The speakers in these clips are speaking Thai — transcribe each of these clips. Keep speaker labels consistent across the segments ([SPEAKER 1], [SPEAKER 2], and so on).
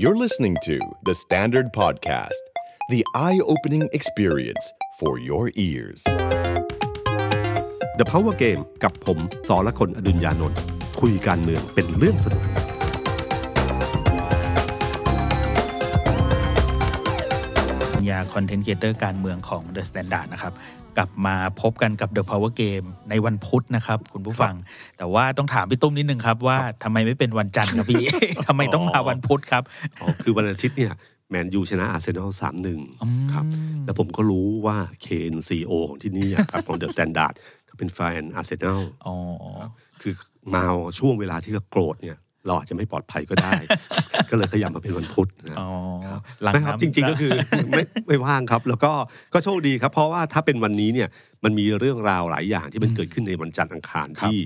[SPEAKER 1] You're listening to The Standard Podcast, the eye opening experience for your ears. The Power Game กับผมสรคนอดุญญานนท์คุยการเมืองเป็นเรื่องสนุก
[SPEAKER 2] ญาคอนเทนต์เกเตอร์การเมืองของ The Standard นะครับ กลับมาพบกันกับ The Power Game ในวันพุธนะครับ คุณผู้ฟังแต่ว่าต้องถามพี่ตุ้มนิดนึงครับ ว่าทำไมไม่เป็นวันจันทร์ครับพี่ทำไมต้อง
[SPEAKER 1] มาวันพุธครับคือวันอาทิตย์เนี่ย แมนยูชนะอาร์เซนอลสามหนึ่งครับแล้วผมก็รู้ว่าเคนซีโอของที่นี่ครับของเดอะสแตนดาร์ดเป็นแฟนอาร์เซนอลคือมาช่วงเวลาที่เขาโกรธเนี่ยราอาจจะไม่ปลอดภัยก็ได้ ก็เลยขยับมาเป็นวันพุธนะครับจริง ๆก็คือไม่ไม่ว่างครับ แล้วก็ก็โชคดีครับ เพราะว่าถ้าเป็นวันนี้เนี่ย มันมีเรื่องราวหลายอย่างที่มันเกิดขึ้นในวันจันทร์อังคารที่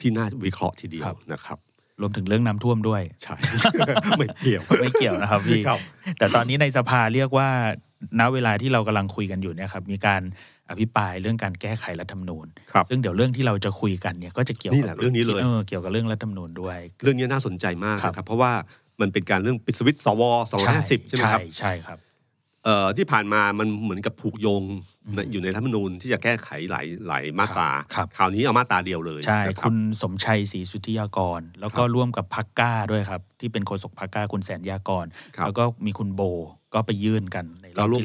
[SPEAKER 1] ที่น่าวิเคราะห์ทีเดียวนะครับ รวมถึงเรื่องน้ำท่วมด้วย ใช่ไม่เกี่ยวไม่เกี่ยวนะครับพี่ แต่ตอนนี้ในสภาเรียกว่า
[SPEAKER 2] ณเวลาที่เรากำลังคุยกันอยู่เนี่ยครับมีการอภิปรายเรื่องการแก้ไขรัฐธรรมนูญซึ่งเดี๋ยวเรื่อง
[SPEAKER 1] ที่เราจะคุยกันเนี่ย
[SPEAKER 2] ก็จะเกี่ยวกับเรื่องนี้เลยเกี่ยวกับเรื่องรัฐธรรมนูญด้วย
[SPEAKER 1] เรื่องนี้น่าสนใจมากครับ เพราะว่ามันเป็นการเรื่องปิดสวิตสวสองห้าสิบใช่ไหมครับใช่ครับเอ่อที่ผ่านมามันเหมือนกับผูกโยงอยู่ในรัฐธรรมนูญที่จะแก้ไขหลายหลายมาตราคราวนี้เอามาตราเดียวเลยใช่ค
[SPEAKER 2] ุณสมชัยศรีสุธิยากร แล้วก็ร่วมกับพักก้าด้วยครับ ที่เป็นโฆษกพักก้าคุณแสนยากรแล้วก็มีคุณโบก็ไปยื่นกันในรอบที่แล้วรวบ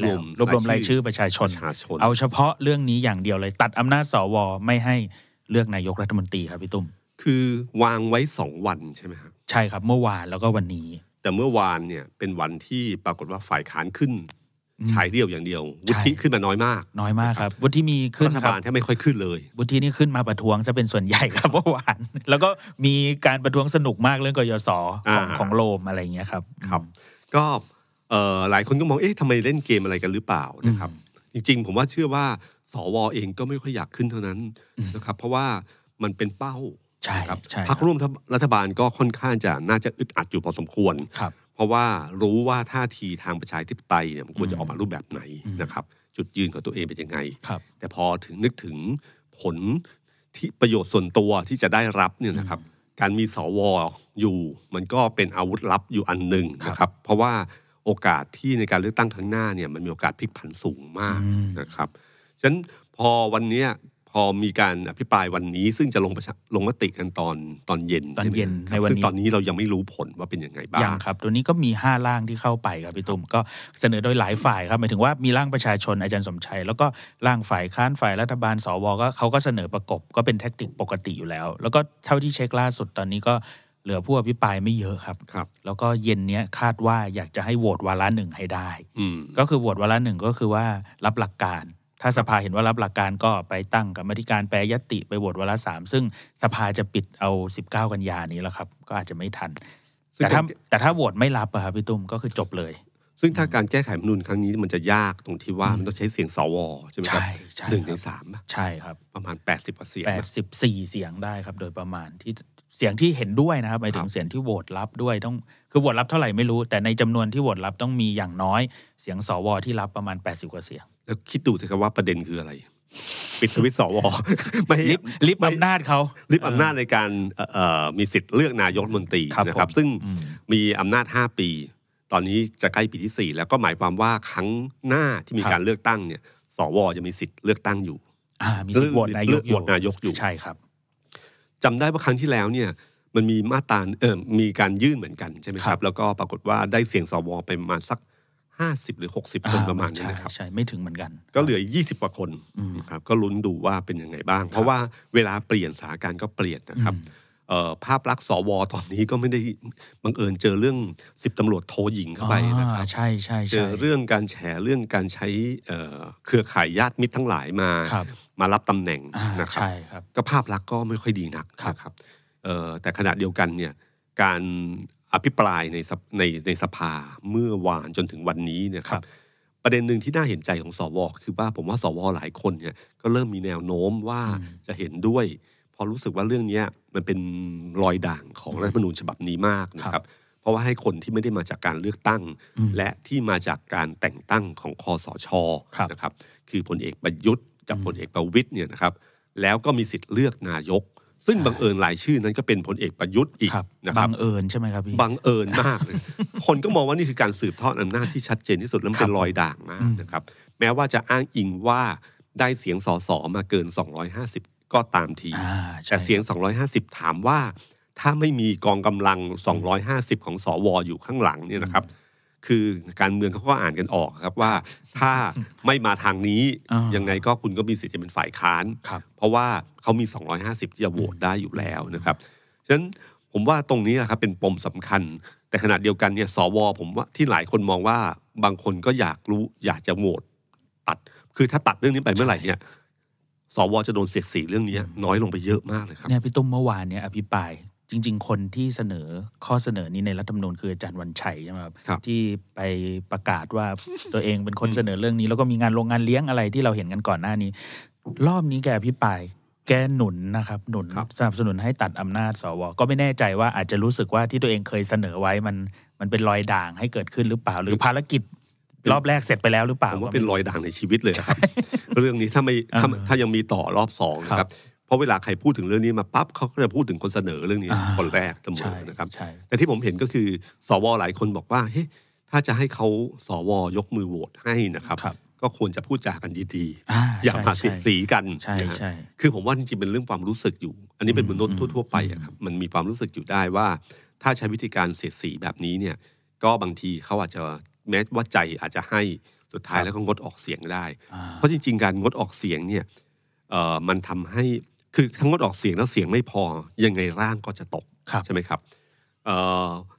[SPEAKER 2] รวมรายชื่อประชาชนเอาเฉพาะเรื่องนี้อย่างเดียวเลย ตัดอำนาจสวไม่ให้
[SPEAKER 1] เลือกนายกรัฐมนตรีครับพี่ตุ้มคือวางไว้สองวันใช่ไหมครับใช่ครับเมื่อวานแล้วก็วันนี้ แต่เมื่อวานเนี่ยเป็นวันที่ปรากฏว่าฝ่ายค้านขึ้น ชายเดียวอย่างเดียว วุฒิขึ้นมาน้อยมาก น้อยมากครับวุฒิมีขึ้นรัฐบาลแทบไม่ค่อยขึ้นเลยวุฒินี่
[SPEAKER 2] ขึ้นมาประท้วงจะเป็นส่วนใหญ่ครับ เมื่อวาน แล้วก็มีการประท้วงสนุกมากเรื่องกยศของขอ
[SPEAKER 1] งโลมอะไรเงี้ยครับครับ ก็หลายคนก็มอง เอ๊ะทำไมเล่นเกมอะไรกันหรือเปล่านะครับ จริงๆ ผมว่าเชื่อว่า สวเอง ก็ไม่ค่อยอยากขึ้นเท่านั้นนะครับ เพราะว่ามันเป็นเป้า ใช่ครับพักร่วมรัฐบาลก็ค่อนข้างจะน่าจะอึดอัดอยู่พอสมควรครับเพราะว่ารู้ว่าท่าทีทางประชาธิปไตยเนี่ยมันควรจะออกมารูปแบบไหนนะครับ จุดยืนของตัวเองเป็นยังไงครับแต่พอถึงนึกถึงผลที่ประโยชน์ส่วนตัวที่จะได้รับเนี่ยนะครับ การมีสวอยู่ มันก็เป็นอาวุธลับอยู่อันหนึ่งนะครับ เพราะว่าโอกาสที่ในการเลือกตั้งครั้งหน้าเนี่ยมันมีโอกาสพลิกผันสูงมากนะครับฉะนั้นพอวันนี้พอมีการอภิปรายวันนี้ซึ่งจะลงประชลงมติกันตอนตอนเย็นตอนเย็นในวันนี้ตอนนี้เรายังไม่รู้ผลว่าเป็นยังไงบ้างยางค
[SPEAKER 2] รับตัวนี้ก็มี5ร่างที่เข้าไปครับพี่ตุ้มก็เสนอโดยหลายฝ่ายครับหมายถึงว่ามีร่างประชาชนอาจารย์สมชัยแล้วก็ร่างฝ่ายค้านฝ่ายรัฐบาลสวก็เขาก็เสนอประกบก็เป็นแท็กติกปกติอยู่แล้ว แล้วก็เท่าที่เช็คล่าสุดตอนนี้ก็เหลือผู้อภิปรายไม่เยอะครับครับ แล้วก็เย็นเนี้ยคาดว่าอยากจะให้โหวตวาระหนึ่งให้ได้ ก็คือโหวตวาระหนึ่งก็คือว่ารับหลักการ ถ้าสภาเห็นว่ารับหลักการก็ไปตั้งกรรมธิการแปรยติไปโหวตวาระสามซึ่งสภาจะปิดเอา19กันยานี้แล้วครับ ก็อาจจะไม่ทัน
[SPEAKER 1] แต่ถ้าแต่ถ้าโหวตไม่รับอะครับพี่ตุ้มก็คือจบเลย ซึ่งถ้าการแก้ไขมนุนครั้งนี้มันจะยากตรงที่ว่ามันต้องใช้เสียงสวใช่ไหมครับหนึ่งในสามใช่ครับ ประมาณ80กว่าเสี
[SPEAKER 2] ยง84เสียงได้ครับ โดยประมาณที่เสียงที่เห็นด้วยนะครับ หมายถึงเสียงที่โหวตรับด้วย ต้อง คือโหวตรับเท่าไหร่ไม่รู้ แต่ในจำนวนที่โหวตรับต้องมีอย่างน้อยเสียงสวที่รับประมาณ 80 กว่าเสียง
[SPEAKER 1] แล้วคิดดูสิครับว่าประเด็นคืออะไร ปิดสวิตสวไม่ลิบอำนาจเขาลิบอำนาจในการมีสิทธิ์เลือกนายกมนตรีนะครับ ซึ่งมีอำนาจ 5 ปี ตอนนี้จะใกล้ปีที่ 4 แล้วก็หมายความว่าครั้งหน้าที่มีการเลือกตั้งเนี่ย สวจะมีสิทธิ์เลือกตั้งอยู่มีสิทธิ์โหวตนายกอยู่ ใช่ครับจำได้ว่าครั้งที่แล้วเนี่ยมันมีมาตราเออมีการยื่นเหมือนกันใช่ไหมครับแล้วก็ปรากฏว่าได้เสียงสวไปประมาณสักห้าสิบหรือหกสิบคนประมาณนี้นะครับใช่ไม่ถึงเหมือนกัน ก็เหลือยี่สิบกว่าคนครับก็ลุ้นดูว่าเป็นยังไงบ้าง เพราะว่าเวลาเปลี่ยนสถานการณ์ก็เปลี่ยนนะครับภาพลักษณ์สวตอนนี้ก็ไม่ได้บังเอิญเจอเรื่องสิบตำรวจโทรหญิงเข้าไป
[SPEAKER 2] นะครับใช่ใช่เจอ
[SPEAKER 1] เรื่องการแฉเรื่องการใช้เครือข่ายญาติมิตรทั้งหลายมามารับตำแหน่งนะครับก็ภาพลักษณ์ก็ไม่ค่อยดีนักนะครับแต่ขณะเดียวกันเนี่ยการอภิปรายในในในสภาเมื่อวานจนถึงวันนี้เนี่ยครับ ประเด็นหนึ่งที่น่าเห็นใจของสวคือว่า ผมว่าสวหลายคนเนี่ยก็เริ่มมีแนวโน้มว่าจะเห็นด้วยอรู้สึกว่าเรื่องนี้มันเป็นรอยด่างของรัฐธรรมนูญฉบับนี้มากนะครับเพราะว่าให้คนที่ไม่ได้มาจากการเลือกตั้ง และที่มาจากการแต่งตั้งของคอสชนะครับคือพลเอกประยุทธ์ กับพลเอกประวิทย์เนี่ยนะครับแล้วก็มีสิทธิ์เลือกนายก ซึ่งบังเอิญหลายชื่อนั้นก็เป็นพลเอกประยุทธ์อีกนะครับบังเอิญใช่ไหมครับพี่บังเอิญมากคนก็มองว่านี่คือการสืบทอดอำนาจที่ชัดเจนที่สุดและเป็นรอยด่างมากนะครับแม้ว่าจะอ้างอิงว่าได้เสียงสอสอมาเกิน 250ก็ตามทีแต่เสียง 250 ถามว่า ถ้าไม่มีกองกำลัง 250 ของสอวออยู่ข้างหลังเนี่ยนะครับคือการเมืองเขาก็อ่านกันออกครับว่าถ้าไม่มาทางนี้ยังไงก็คุณก็มีสิทธิ์จะเป็นฝ่ายค้านเพราะว่าเขามี 250ที่จะโหวตได้อยู่แล้วนะครับฉะนั้นผมว่าตรงนี้ครับเป็นปมสำคัญ แต่ขณะเดียวกันเนี่ยสวผมว่าที่หลายคนมองว่าบางคนก็อยากรู้อยากจะโหวตตัดคือถ้าตัดเรื่องนี้ไปเมื่อไหร่เนี่ยสวจะโดนเสียดสีเรื่องนี้น้อยลงไปเยอ
[SPEAKER 2] ะมากเลยครับเนี่ยพี่ตุ้มเมื่อวานเนี่ยอภิปรายจริงๆ คนที่เสนอข้อเสนอ นี้ในรัฐธรรมนูญคืออาจารย์วันชัยใช่ไหมครับที่ไปประกาศว่าตัวเองเป็นคนเสนอเรื่องนี้ แล้วก็มีงานโรงงานเลี้ยงอะไรที่เราเห็นกันก่อนหน้านี้ รอบนี้แกอภิปรายแกหนุนนะครับ หนุนสนับสนุนให้ตัดอำนาจสวก็ไม่แน่ใจว่าอาจจะรู้สึกว่าที่ตัวเองเคยเสนอไว้มันมันเป็นรอยด่างให้เกิดขึ้นหรือเปล่า หรือภารกิจรอบแรกเสร็จไปแล้วหรือเปล่าผมว่
[SPEAKER 1] าเป็นรอยด่างในชีวิตเลยครับเรื่องนี้ถ้าไม่ถ้ายังมีต่อรอบสองนะครับ เพราะเวลาใครพูดถึงเรื่องนี้มาปั๊บเขาก็จะพูดถึงคนเสนอเรื่องนี้ คนแรกเสมอนะครับ แต่ที่ผมเห็นก็คือสวหลายคนบอกว่า เฮ้ ถ้าจะให้เขาสวยกมือโหวตให้นะครับ ก็ควรจะพูดจากันดี
[SPEAKER 3] ๆอย่ามาสิทส
[SPEAKER 1] ีกันใช่ใช่คือผมว่าจริงๆเป็นเรื่องความรู้สึกอยู่ อันนี้เป็นมนุษย์ทั่วๆไปอะครับมันมีความรู้สึกอยู่ได้ว่า ถ้าใช้วิธีการเสียดสีแบบนี้เนี่ย ก็บางทีเขาอาจจะแม้ว่าใจอาจจะให้สุดท้ายแล้วก็งดออกเสียงได้ เพราะจริงๆการงดออกเสียงเนี่ยมันทำให้คือทั้งงดออกเสียงแล้วเสียงไม่พอยังไงร่างก็จะตก ใช่ไหมครับ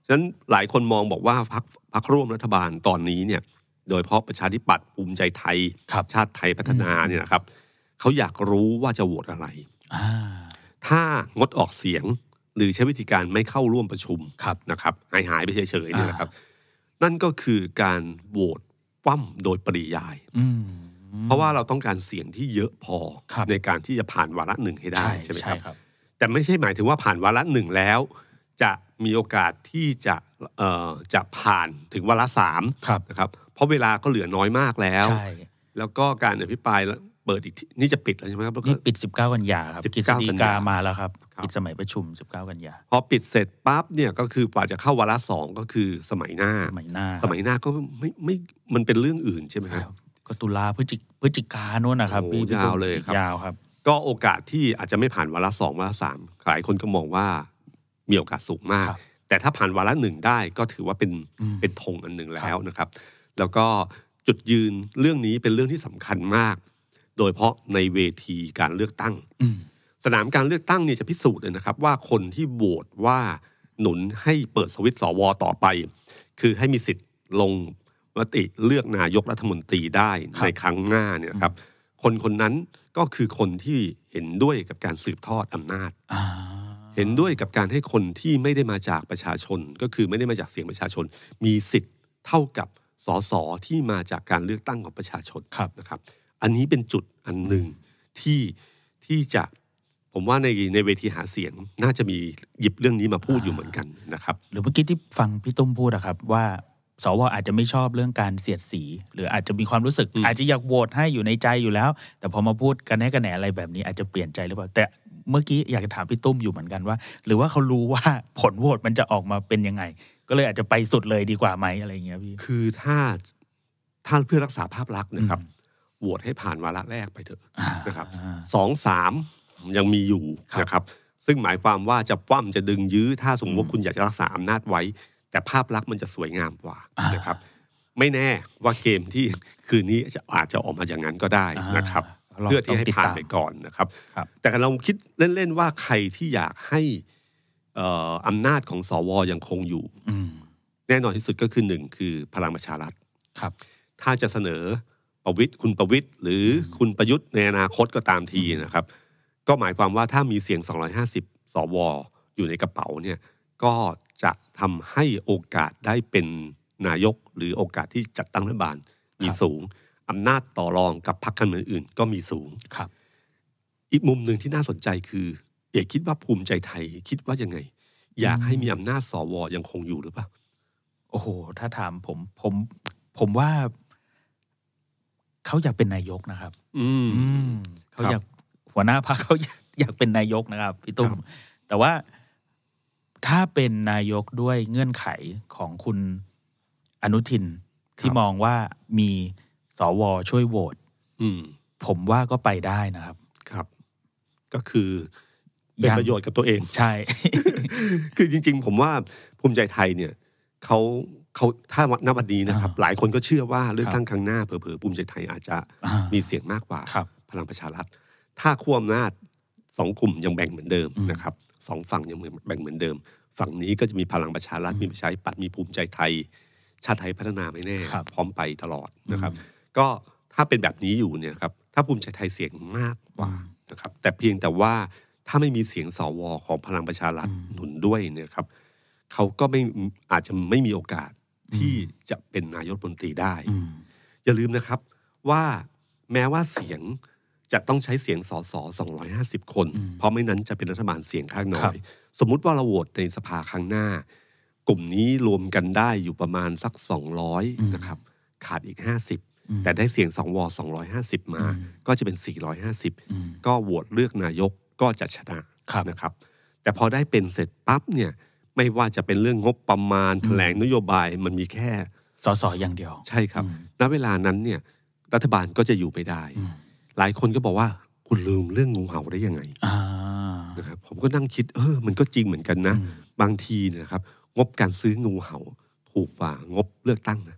[SPEAKER 1] ฉะนั้นหลายคนมองบอกว่าพักพักร่วมรัฐบาลตอนนี้เนี่ย โดยเพราะประชาธิปัตย์ภูมิใจไทย ชาติไทยพัฒนาเนี่ยนะครับเขาอยากรู้ว่าจะโหวตอะไรถ้างดออกเสียงหรือใช้วิธีการไม่เข้าร่วมประชุมนะครับ หายหายไปเฉยๆเนี่ยนะครับนั่นก็คือการโหวตคว่ำโดยปริยายเพราะว่าเราต้องการเสียงที่เยอะพอในการที่จะผ่านวาระหนึ่งให้ได้ใช่ไหมครับ แต่ไม่ใช่หมายถึงว่าผ่านวาระหนึ่งแล้ว จะมีโอกาสที่จะจะผ่านถึงวาระสามนะครับ เพราะเวลาก็เหลือน้อยมากแล้วแล้วก็การอภิปรายเปิดอีกนี่จะปิดแล้วใช่ไหมครับนี่ปิด19กันยาครับก9กันยามาแล้วครับปิ
[SPEAKER 2] ดสมัยประชุม 19 กันย
[SPEAKER 1] าพอปิดเสร็จปั๊บเนี่ยก็คือ กว่าจะเข้าวาระสองก็คือสมัยหน้าสมัยหน้า สมัยหน้าก็ไม่ไม่มันเป็นเรื่องอื่นใช่ไหมครับ ก็ตุลาพฤศจิพฤศจิกาโน่นนะครับยาวเลยครับยาวครับ ก็โอกาสที่อาจจะไม่ผ่านวาระสองวาระสามหลายคนก็มองว่ามีโอกาสสูงมาก แต่ถ้าผ่านวาระหนึ่งได้ก็ถือว่าเป็นเป็นธงอันหนึ่งแล้วนะครับ แล้วก็จุดยืนเรื่องนี้เป็นเรื่องที่สำคัญมาก โดยเพราะในเวทีการเลือกตั้งสนามการเลือกตั้งนี่จะพิสูจน์เลยนะครับ ว่าคนที่โหวตว่าหนุนให้เปิดสวิตสอวต่อไป คือให้มีสิทธิ์ลงมติเลือกนายกรัฐมนตรีได้ในครั้งหน้าเนี่ยครับคนคนนั้นก็คือคนที่เห็นด้วยกับการสืบทอดอำนาจ เห็นด้วยกับการให้คนที่ไม่ได้มาจากประชาชน ก็คือไม่ได้มาจากเสียงประชาชน มีสิทธิ์เท่ากับสสที่มาจากการเลือกตั้งของประชาชนนะครับ อันนี้เป็นจุดอันหนึ่งที่ที่จะผมว่าในในเวทีหาเสียงน่าจะมีหยิบเรื่องนี้มาพูดอยู่เหมือนกันนะครับ หรือเมื่อกี้ที่
[SPEAKER 2] ฟังพี่ตุ้มพูดอะครับว่าสวอาจจะไม่ชอบเรื่องการเสียดสี หรืออาจจะมีความรู้สึก อาจจะอยากโหวตให้อยู่ในใจอยู่แล้ว แต่พอมาพูดกันแน่กันแหนอะไรแบบนี้อาจจะเปลี่ยนใจหรือเปล่าแต่เมื่อกี้อยากจะถามพี่ตุ้มอยู่เหมือนกันว่า หรือว่าเขารู้ว่าผลโหวตมันจะออกมาเป็นยังไง
[SPEAKER 1] ก็เลยอาจจะไปสุดเลยดีกว่าไหมอะไรเงี้ยพี่คือถ้าถ้าเพื่อรักษาภาพลักษณ์นะครับโหวตให้ผ่านวาระแรกไปเถอะนะครับสองสามยังมีอยู่นะครับ ซึ่งหมายความว่าจะปั้มจะดึงยื้อ ถ้าสมมติว่าคุณอยากจะรักษาอำนาจไว้ แต่ภาพลักษณ์มันจะสวยงามกว่านะครับ ไม่แน่ว่าเกมที่คืนนี้จะอาจจะออกมาอย่างนั้นก็ได้นะครับเพื่อที่ให้ผ่านไปก่อนนะครับ แต่เราคิดเล่นๆว่าใครที่อยากให้อำนาจของสวยังคงอยู่แน่นอนที่สุดก็คือหนึ่งคือพลังประชารัฐครับ ถ้าจะเสนอประวิทย์คุณประวิทย์หรือคุณประยุทธ์ ในอนาคตก็ตามทีนะครับก็หมายความว่าถ้ามีเสียง 250 สวอยู่ในกระเป๋าเนี่ย ก็จะทำให้โอกาสได้เป็นนายกหรือโอกาสที่จัดตั้งรัฐบาล มีสูง อำนาจต่อรองกับพรรคการเมืองอื่น ก็มีสูงครับ อีกมุมหนึ่งที่น่าสนใจคือ เอกคิดว่าภูมิใจไทย คิดว่ายังไง อยากให้มีอำนาจสวอยังคงอยู่หรือเปล่า โอ้โห ถ้าถามผมผมผมว่า
[SPEAKER 2] เขาอยากเป็นนายกนะครับ อืมเขาอยากหัวหน้าพรรคเขาอยากเป็นนายกนะครับพี่ตุ้มแต่ว่าถ้าเป็นนายกด้วยเงื่อนไขของคุณอนุทินที่มองว่ามีสว
[SPEAKER 1] ช่วยโหวตผมว่าก็ไปได้นะครับ ครับ ก็คือ เป็นประโยชน์กับตัวเอง ใช่ คือจริง ๆผมว่าภูมิใจไทย เนี่ยเขาเขาถ้าณวันนี้นะครับ หลายคนก็เชื่อว่าเลือกตั้งครั้งหน้าเผลอๆภูมิใจไทยอาจจะ มีเสียงมากกว่า พลังประชารัฐถ้าขั้วอำนาจสองกลุ่มยังแบ่งเหมือนเดิมนะครับสองฝั่งยังแบ่งเหมือนเดิม ฝั่งนี้ก็จะมีพลังประชารัฐมีประชาธิปัตย์มีภูมิใจไทยชาติไทยพัฒนาไม่แน่พร้อมไปตลอดนะครับ ก็ถ้าเป็นแบบนี้อยู่เนี่ยครับถ้าภูมิใจไทยเสียงมากกว่านะครับ แต่เพียงแต่ว่าถ้าไม่มีเสียงสวของพลังประชารัฐหนุนด้วยเนี่ยครับเขาก็ไม่อาจจะไม่มีโอกาสที่จะเป็นนายกรัฐมนตรีได้ อย่าลืมนะครับว่าแม้ว่าเสียงจะต้องใช้เสียงสอสอ250 คน เพราะไม่นั้นจะเป็นรัฐบาลเสียงข้างน้อย สมมุติว่าเราโหวตในสภาครั้งหน้า กลุ่มนี้รวมกันได้อยู่ประมาณสัก 200 นะครับ ขาดอีก 50 แต่ได้เสียงสองวอ250 มา ก็จะเป็น 450 ก็โหวตเลือกนายกก็จะชนะนะครับ แต่พอได้เป็นเสร็จปั๊บเนี่ยไม่ว่าจะเป็นเรื่องงบประมาณแถลงนโยบายมันมีแค่สอสอย่างเดียว ใช่ครับณเวลานั้นเนี่ยรัฐบาลก็จะอยู่ไปได้หลายคนก็บอกว่าคุณลืมเรื่องงูเห่าได้ยังไงนะครับผมก็นั่งคิดเออมันก็จริงเหมือนกันนะบางทีนะครับงบการซื้องูเห่าถูกกว่างบเลือกตั้งนะ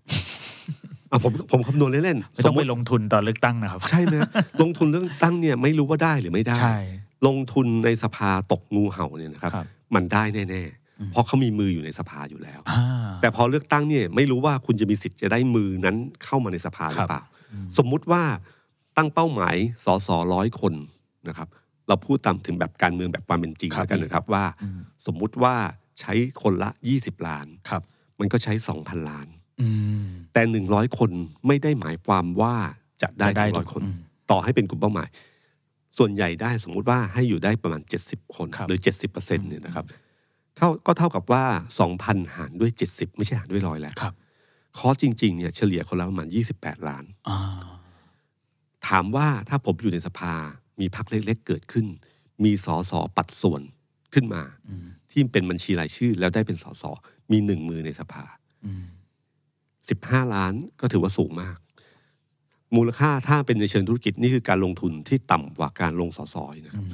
[SPEAKER 1] อ่ะผมผมคำนวณเล่นๆไม่ต้องไปลงทุนตอนเลือกตั้งนะครับ ใช่ไหมลงทุนเรื่องตั้งเนี่ย ไม่รู้ว่าได้หรือไม่ได้ลงทุนในสภาตกงูเห่าเนี่ยนะครับ มันได้แน่ๆเพราะเขามีมืออยู่ในสภาอยู่แล้วแต่พอเลือกตั้งเนี่ยไม่รู้ว่าคุณจะมีสิทธิ์จะได้มือนั้นเข้ามาในสภาหรือเปล่าสมมุติว่าตั้งเป้าหมาย สอสอร้อยคนนะครับ เราพูดตามถึงแบบการเมืองแบบความเป็นจริงแล้วกันนะครับว่า สมมุติว่าใช้คนละยี่สิบล้านครับมันก็ใช้สองพันล้านแต่หนึ่งร้อยคนไม่ได้หมายความว่าจะได้นึ่งร้อยคนต่อให้เป็นกลุ่มเป้าหมาย ส่วนใหญ่ได้สมมุติว่าให้อยู่ได้ประมาณเจ็ดสิบคน หรือเจ็ดสิบเปอร์เซ็นต์เนี่ยนะครับเท่าก็เท่ากับว่าสองพันหารด้วยเจ็ดสิบไม่ใช่หารด้วยร้อยแล้วคอจริง ๆเนี่ยเฉลี่ยคนละประมาณยี่สิบแปดล้านถามว่าถ้าผมอยู่ในสภา มีพักเล็กๆเกิดขึ้น มีสอสอปัดส่วนขึ้นมาที่เป็นบัญชีรายชื่อ แล้วได้เป็นสอสอ มีหนึ่งมือในสภาสิบห้าล้านก็ถือว่าสูงมาก มูลค่าถ้าเป็นในเชิงธุรกิจนี่คือการลงทุนที่ต่ำกว่าการลงสอสอนะครับ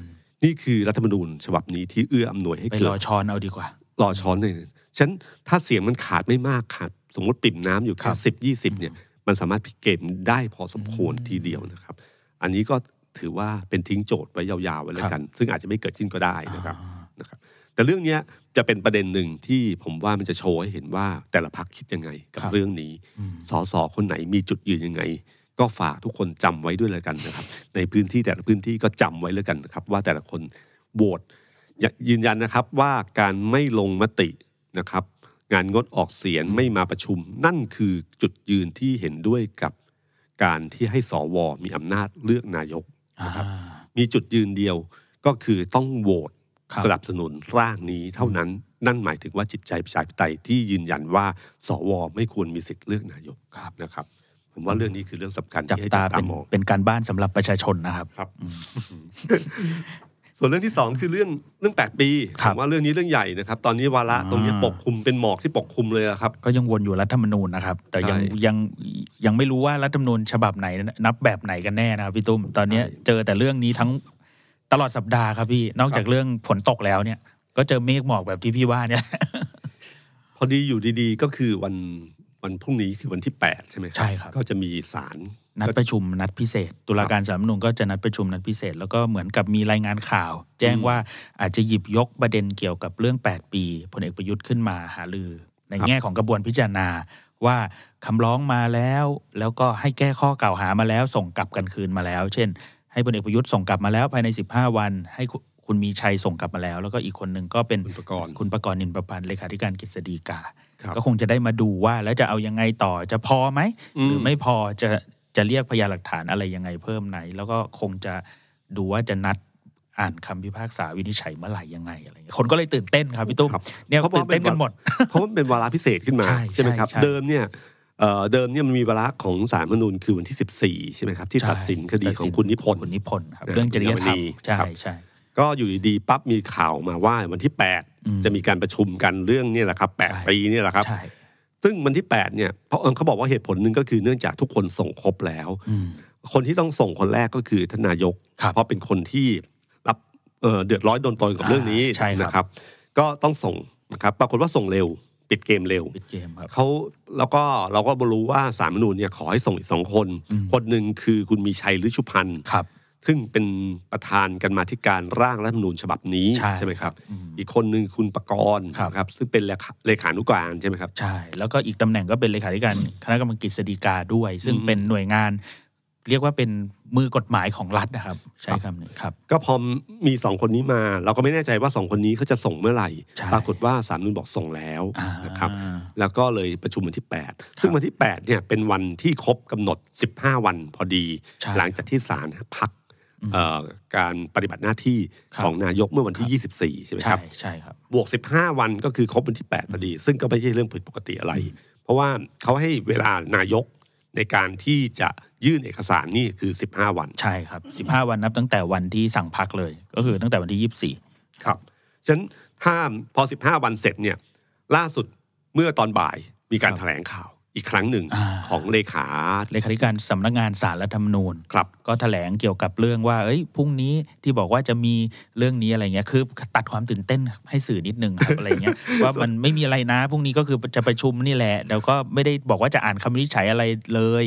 [SPEAKER 1] นี่คือรัฐธรรมนูญฉบับนี้ที่เอื้ออำนวยให้เกิดไปรอช้อนเอาดีกว่ารอช้อนเลยฉันถ้าเสียงมันขาดไม่มากขาดสมมติปิ่มน้ำอยู่แค่สิบยี่สิบเนี่ยมันสามารถพิกเกมได้พอสมควรทีเดียวนะครับ อันนี้ก็ถือว่าเป็นทิ้งโจทย์ไว้ยาวๆไว้แล้วกัน ซึ่งอาจจะไม่เกิดขึ้นก็ได้นะครับนะครับ แต่เรื่องนี้จะเป็นประเด็นหนึ่งที่ผมว่ามันจะโชว์ให้เห็นว่าแต่ละพักคิดยังไง กับเรื่องนี้สอสอคนไหนมีจุดยืนยังไง ก็ฝากทุกคนจำไว้ด้วยเลยกันนะครับ ในพื้นที่แต่ละพื้นที่ก็จำไว้เลยกันนะครับ ว่าแต่ละคนโหวตยืนยันนะครับว่าการไม่ลงมตินะครับงานงดออกเสียงไม่มาประชุม นั่นคือจุดยืนที่เห็นด้วยกับการที่ให้สวมีอำนาจเลือกนายกนะครับ มีจุดยืนเดียวก็คือต้องโหวตสนับสนุนร่างนี้เท่านั้น นั่นหมายถึงว่าจิตใจประชาธิปไตยที่ยืนยันว่าสวไม่ควรมีสิทธิ์เลือกนายกนะครับ ผมว่าเรื่องนี้คือเรื่องสำคัญจับตาเป็นเป็นการบ้านสำหรับประชาชนนะครับครับส่วนเรื่องที่สองคือเรื่องเรื่องแปดปีถามว่าเรื่องนี้เรื่องใหญ่นะครับ ตอนนี้วาระตรงนี้ปกคลุมเป็นหมอกที่ปกคลุมเลยครับก็ยังวนอยู่รัฐธรรมนูญนะครับแต่ยังยังยังไม่รู้ว่ารัฐธรรมนูญฉบับไหน
[SPEAKER 2] นับแบบไหนกันแน่นะครับพี่ตุ้มตอนนี้เจอแต่เรื่องนี้ทั้งตลอดสัปดาห์ครับพี่นอกจากเรื่องฝนตกแล้วเนี่ย ก็เจอเมฆหมอกแบบที่พี่ว่าเนี่ย
[SPEAKER 1] พอดีอยู่ดีๆก็คือวันวันพรุ่งนี้คือวันที่แปดใช่ไหมใช่ครับก็จะมีสารนัด
[SPEAKER 2] ประชุมนัดพิเศษ ตุลาการสารรัฐมนุนก็จะนัดประชุมนัดพิเศษแล้วก็เหมือนกับมีรายงานข
[SPEAKER 1] ่าว แจ้งว่า
[SPEAKER 2] อาจจะหยิบยกประเด็นเกี่ยวกับเรื่อง8ปีพลเอกประยุทธ์ขึ้นมาหาลือ ในแง่ของกระบวนพิจารณาว่า คำร้องมาแล้ว แล้วก็ให้แก้ข้อกล่าวหามาแล้ว ส่งกลับกันคืนมาแล้ว เช่น ให้พลเอกประยุทธ์ส่งกลับมาแล้ว ภายใน15วัน ให้คุณมีชัยส่งกลับมาแล้ว แล้วก็อีกคนหนึ่งก็เป็นคุณประกรณ์คุณประกรณ์นินประพันธ์เลขาธิการกฤษฎีกา ก็คงจะได้มาดูว่าแล้วจะเอายังไงต่อจะพอไหมหรือ ไม่พอจะจะเรียกพยานหลักฐานอะไรยังไงเพิ่มไหน แล้วก็คงจะดูว่าจะนัดอ่านคำพิพาก
[SPEAKER 1] ษาวินิจฉัยเมื่อไหร่ยังไงอะไรคนก็เลยตื่นเต้นครับ พี่ตุ้มเนี่ยเขาตื่นเต้นกันหมด เพราะมันเป็นวาระพิเศษขึ้นมาใช่ไหมครับเดิมเนี่ยเดิมเนี่ยมันมีวาระของสารมนูญคือวันที่ 14 ใช่ไหมครับ ที่ตัดสินคดีของคุณนิพนธ์คุณนิพนธ์ครับเรื่องจริยธรรมใช่ใช่ก็อยู่ดีๆปั๊บมีข่าวมาว่าวันที่ 8 จะมีการประชุมกันเรื่องนี่แหละครับ8ปีนี่แหละครับซึ่งวันที่8เนี่ยเพราะเขาบอกว่าเหตุผลหนึ่งก็คือเนื่องจากทุกคนส่งครบแล้วคนที่ต้องส่งคนแรกก็คือทนายก เพราะเป็นคนที่รับเดือดร้อนโดนตนกับเรื่องนี้นะครับ ก็ต้องส่งนะครับ ปรากฏว่าส่งเร็วปิดเกมเร็วปิดเกมครับเขาแล้วก็เราก็รู้ว่าสามนูนเนี่ยขอให้ส่งอีกสองคน คนหนึ่งคือคุณมีชัยหรือชุพันธ์ครับซึ่งเป็นประธานกันมาธิการร่างรัฐมนูญฉบับนี้ใช่ไหมครับอีกคนหนึ่งคุณประกรณ์ครับซึ่งเป็นเลขานุการใช่ไหมครับใช่
[SPEAKER 2] แล้วก็อีกตำแหน่งก็เป็นเลขาธิการคณะกรรมการกฤษฎีกาด้วย ซึ่งเป็นหน่วยงานเรียกว่าเป็นมือกฎหมายของรัฐนะครับใช้คำนี้ครับ
[SPEAKER 1] ก็พอมีสองคนนี้มา เราก็ไม่แน่ใจว่าสองคนนี้เขาจะส่งเมื่อไหร่ปรากฏว่าสามนุนบอกส่งแล้วนะครับแล้วก็เลยประชุมวันที่ 8 ซึ่งวันที่8เนี่ยเป็นวันที่ครบกำหนด 15 วันพอดีหลังจากที่ศาลพักการปฏิบัติหน้าที่ของนายกเมื่อวันที่ 24 ใช่ไหมครับใช่ครับบวก 15 วันก็คือครบวันที่ 8 พอดี ซึ่งก็ไม่ใช่เรื่องผิดปกติอะไร เพราะว่าเขาให้เวลานายกในการที่จะยื่นเอกสารนี่คือ 15 วันใช่ครับ 15 วันนับตั้งแต่วันที่สั่งพักเลยก็คือตั้งแต่วันที่ 24 ครับฉะนั้นถ้าพอ 15 วันเสร็จเนี่ยล่าสุดเมื่อตอนบ่ายมีการถแถลงข่าวอีกครั้งหนึ่งอของเลขา
[SPEAKER 2] เลขาธิการสำนักงานสารรัฐธรรมนูญครับก็ถแถลงเกี่ยวกับเรื่องว่าเอ้ยพรุ่งนี้ที่บอกว่าจะมีเรื่องนี้อะไรเงี้ย คือตัดความตื่นเต้นให้สื่อนิดนึงครับอะไรเงี้ยว่ามันไม่มีอะไรนะพรุ่งนี้ก็คือจะประชุมนี่แหละแล้วก็ไม่ได้บอกว่าจะอ่านคำวินิจฉัยอะไรเลย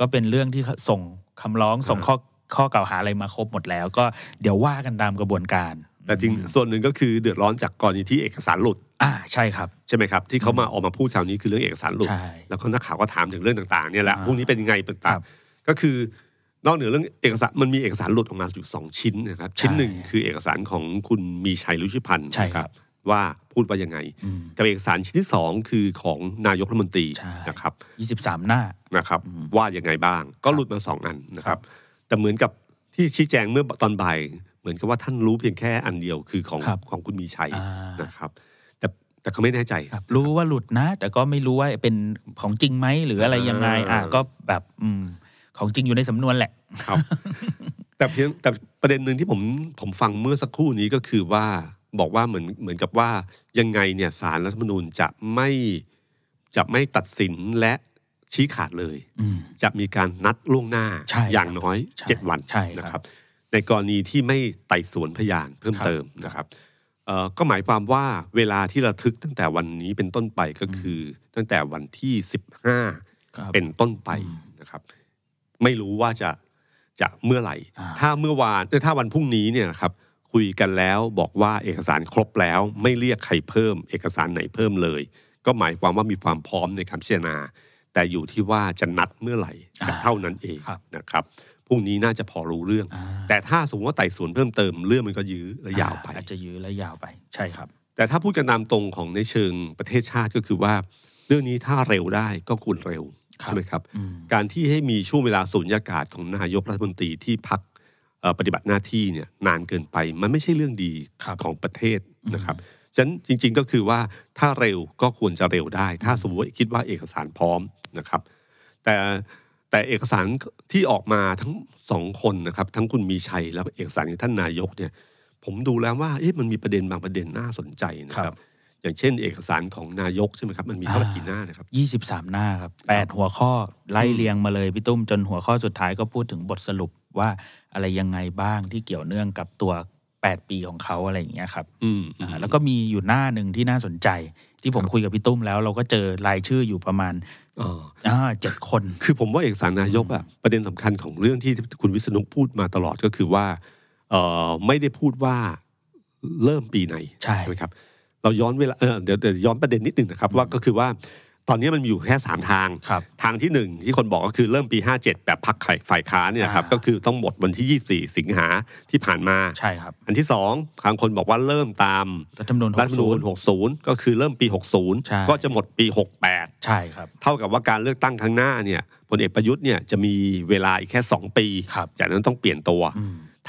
[SPEAKER 2] ก็เป็นเรื่องที่ส่งคำร้องส่งข้อข้อกล่าวหาอะไรมาครบหมดแล้ว ก็เดี๋ยวว่ากันตามกระบวนการ
[SPEAKER 1] แต่จริงส่วนหนึ่งก็คือเดือดร้อนจากกรณีที่เอกสารหลุดอ่าใช่ครับ ใช่ไหมครับที่เขามาออกมาพูดคราวนี้คือเรื่องเอกสารหลุด แล้วก็นักข่าวก็ถามถึงเรื่องต่างๆเนี่ยแหละพวกนี้เป็นยังไงต่างๆก็คือนอกเหนือเรื่องเอกสารมันมีเอกสารหลุดออกมาอยู่สองชิ้นนะครับ ชิ้นหนึ่งคือเอกสารของคุณมีชัยรุชิพันธ์ช่ครับว่าพูดว่ายังไงกับเอกสารชิ้นที่สองคือของนายกรัฐมนตรีนะครับยี่สิบสามหน้านะครับว่ายังไงบ้าง ก็หลุดมาสองอันนะครับแต่เหมือนกับที่ชี้แจงเมื่อตอนบ่ายเหมือนกับว่าท่านรู้เพียงแค่อันเดียวคือของของคุณมีชัยนะครับ แต่แต่เขาไม่แน่ใจร
[SPEAKER 2] รู้ว่าหลุดนะ แต่ก็ไม่รู้ว่าเป็นของจริงไหม หรืออะไร
[SPEAKER 1] ยังไงอ่ะก็แบบอืมของจริงอยู่ในสำนวนแหละครับ แต่เพียงแต่ประเด็นหนึ่งที่ผมผมฟังเมื่อสักครู่นี้ก็คือว่าบอกว่าเหมือนเหมือนกับว่ายังไงเนี่ยสารรัฐมนูญจะไม่จะไม่ตัดสินและชี้ขาดเลยจะมีการนัดล่วงหน้าอย่างน้อยเจ็ดวันนะครับในกรณีที่ไม่ไต่สวนพยานเพิ่มเติมนะครับก็หมายความว่าเวลาที่ระทึกตั้งแต่วันนี้เป็นต้นไปก็คือ ตั้งแต่วันที่15เป็นต้นไปนะครับไม่รู้ว่าจะจะเมื่อไหร่ถ้าเมื่อวานถ้าวันพรุ่งนี้เนี่ยนะครับ คุยกันแล้วบอกว่าเอกสารครบแล้วไม่เรียกใครเพิ่มเอกสารไหนเพิ่มเลย ก็หมายความว่ามีความพร้อมในการชื่อนาแต่อยู่ที่ว่าจะนัดเมื่อไหร่เท่านั้นเองนะครับพรุ่งนี้น่าจะพอรู้เรื่อง แต่ถ้าสมมติว่าไต่สวนเพิ่มเติมเรื่องมันก็ยื้อและยาวไปอาจจะยื้อและยาวไป ใช่ครับ แต่ถ้าพูดกันตามตรงของในเชิงประเทศชาติก็คือว่าเรื่องนี้ถ้าเร็วได้ก็ควรเร็วใช่ไหมครับ การที่ให้มีช่วงเวลาสุญญากาศของนายกรัฐมนตรีที่พักปฏิบัติหน้าที่เนี่ยนานเกินไป มันไม่ใช่เรื่องดีของประเทศนะครับ ฉะนั้นจริง ๆก็คือว่าถ้าเร็วก็ควรจะเร็วได้ ถ้าสมมติคิดว่าเอกสารพร้อมนะครับ แต่แต่เอกสารที่ออกมาทั้งสองคนนะครับ ทั้งคุณมีชัยแล้วเอกสารของท่านนายกเนี่ย ผมดูแล้วว่าเอ๊ะมันมีประเด็นบางประเด็นน่าสนใจนะครับ อย่างเช่น เอกสารของนายกใช่ไหมครับมันมีเท่าไหร่กี่หน้านะครับยี่สิบสามหน้าครับแปดหัวข้อไล่เรียงมาเลยพี่ตุ้มจนหัวข้อสุดท้าย
[SPEAKER 2] ก็พูดถึงบทสรุปว่าอะไรยังไงบ้างที่เกี่ยวเนื่องกับตัวแปดปีของเขาอะไรอย่างเงี้ยครับอืมแล้วก็มีอยู่หน้าหนึ่งที่น่าสนใจ ที่ผมคุยกับพี่ตุ้ม แล้วเราก็เจ
[SPEAKER 1] อรายชื่ออยู่ประมาณอ๋อเจ็ดคนคือผมว่าเอกสารนายกอะประเด็นสำคัญของเรื่องที่คุณวิษณุพูดมาตลอดก็คือว่า เออไม่ได้พูดว่าเริ่มปีไหน ใช่ไหมครับ เราย้อนเวลาเออเดี๋ยวย้อนประเด็นนิดนึงนะครับ ว่าก็คือว่าตอนนี้มันมีอยู่แค่ 3 ทาง ทางที่ 1 ที่คนบอกก็คือเริ่มปี 57แบบพักฝ่ายค้านเนี่ยครับก็คือต้องหมดวันที่ 24 สิงหาที่ผ่านมาใช่ครับอันที่ 2 ทางคนบอกว่าเริ่มตามรัฐธรรมนูญหกศูนย์60 ก็คือเริ่มปี 60 ก็จะหมดปี 68ใช่ครับเท่ากับว่าการเลือกตั้งครั้งหน้าเนี่ยพลเอกประยุทธ์เนี่ยจะมีเวลาอีกแค่ 2 ปี จากนั้นต้องเปลี่ยนตัว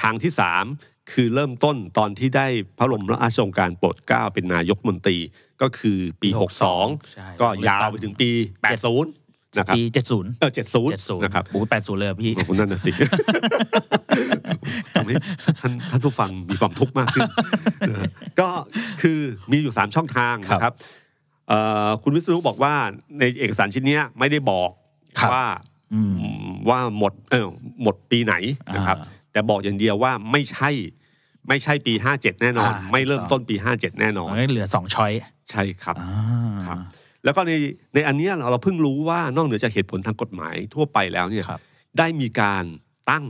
[SPEAKER 1] ทางที่3คือเริ่มต้นตอนที่ได้พระลมพระอาชงการโปรดเก้า เป็นนายกมนตรีก็คือปี 62 ก็ยาวไปถึงปี 80นะครับปี 70 เออ70นะครับโอ้แปดศูนย์เลยพี่คุณนั่นน่ะสิทำให้ท่านท่านผู้ฟังมีความทุกข์มากขึ้น ก็คือมีอยู่ 3 ช่องทางนะครับคุณวิศนุบอกว่าในเอกสารชิ้นนี้ไม่ได้บอกว่า ว่าหมดเออหมดปีไหนนะครับ แต่บอกอย่างเดียวว่าไม่ใช่ไม่ใช่ปี 57 แน่นอน ไม่เริ่มต้นปี 57 แน่นอน เหลือ 2ช้อย ใช่ครับครับ แล้วก็ในในอันนี้เราเราเพิ่งรู้ว่านอกเหนือจากเหตุผลทางกฎหมายทั่วไปแล้วเนี่ยได้มีการตั้ง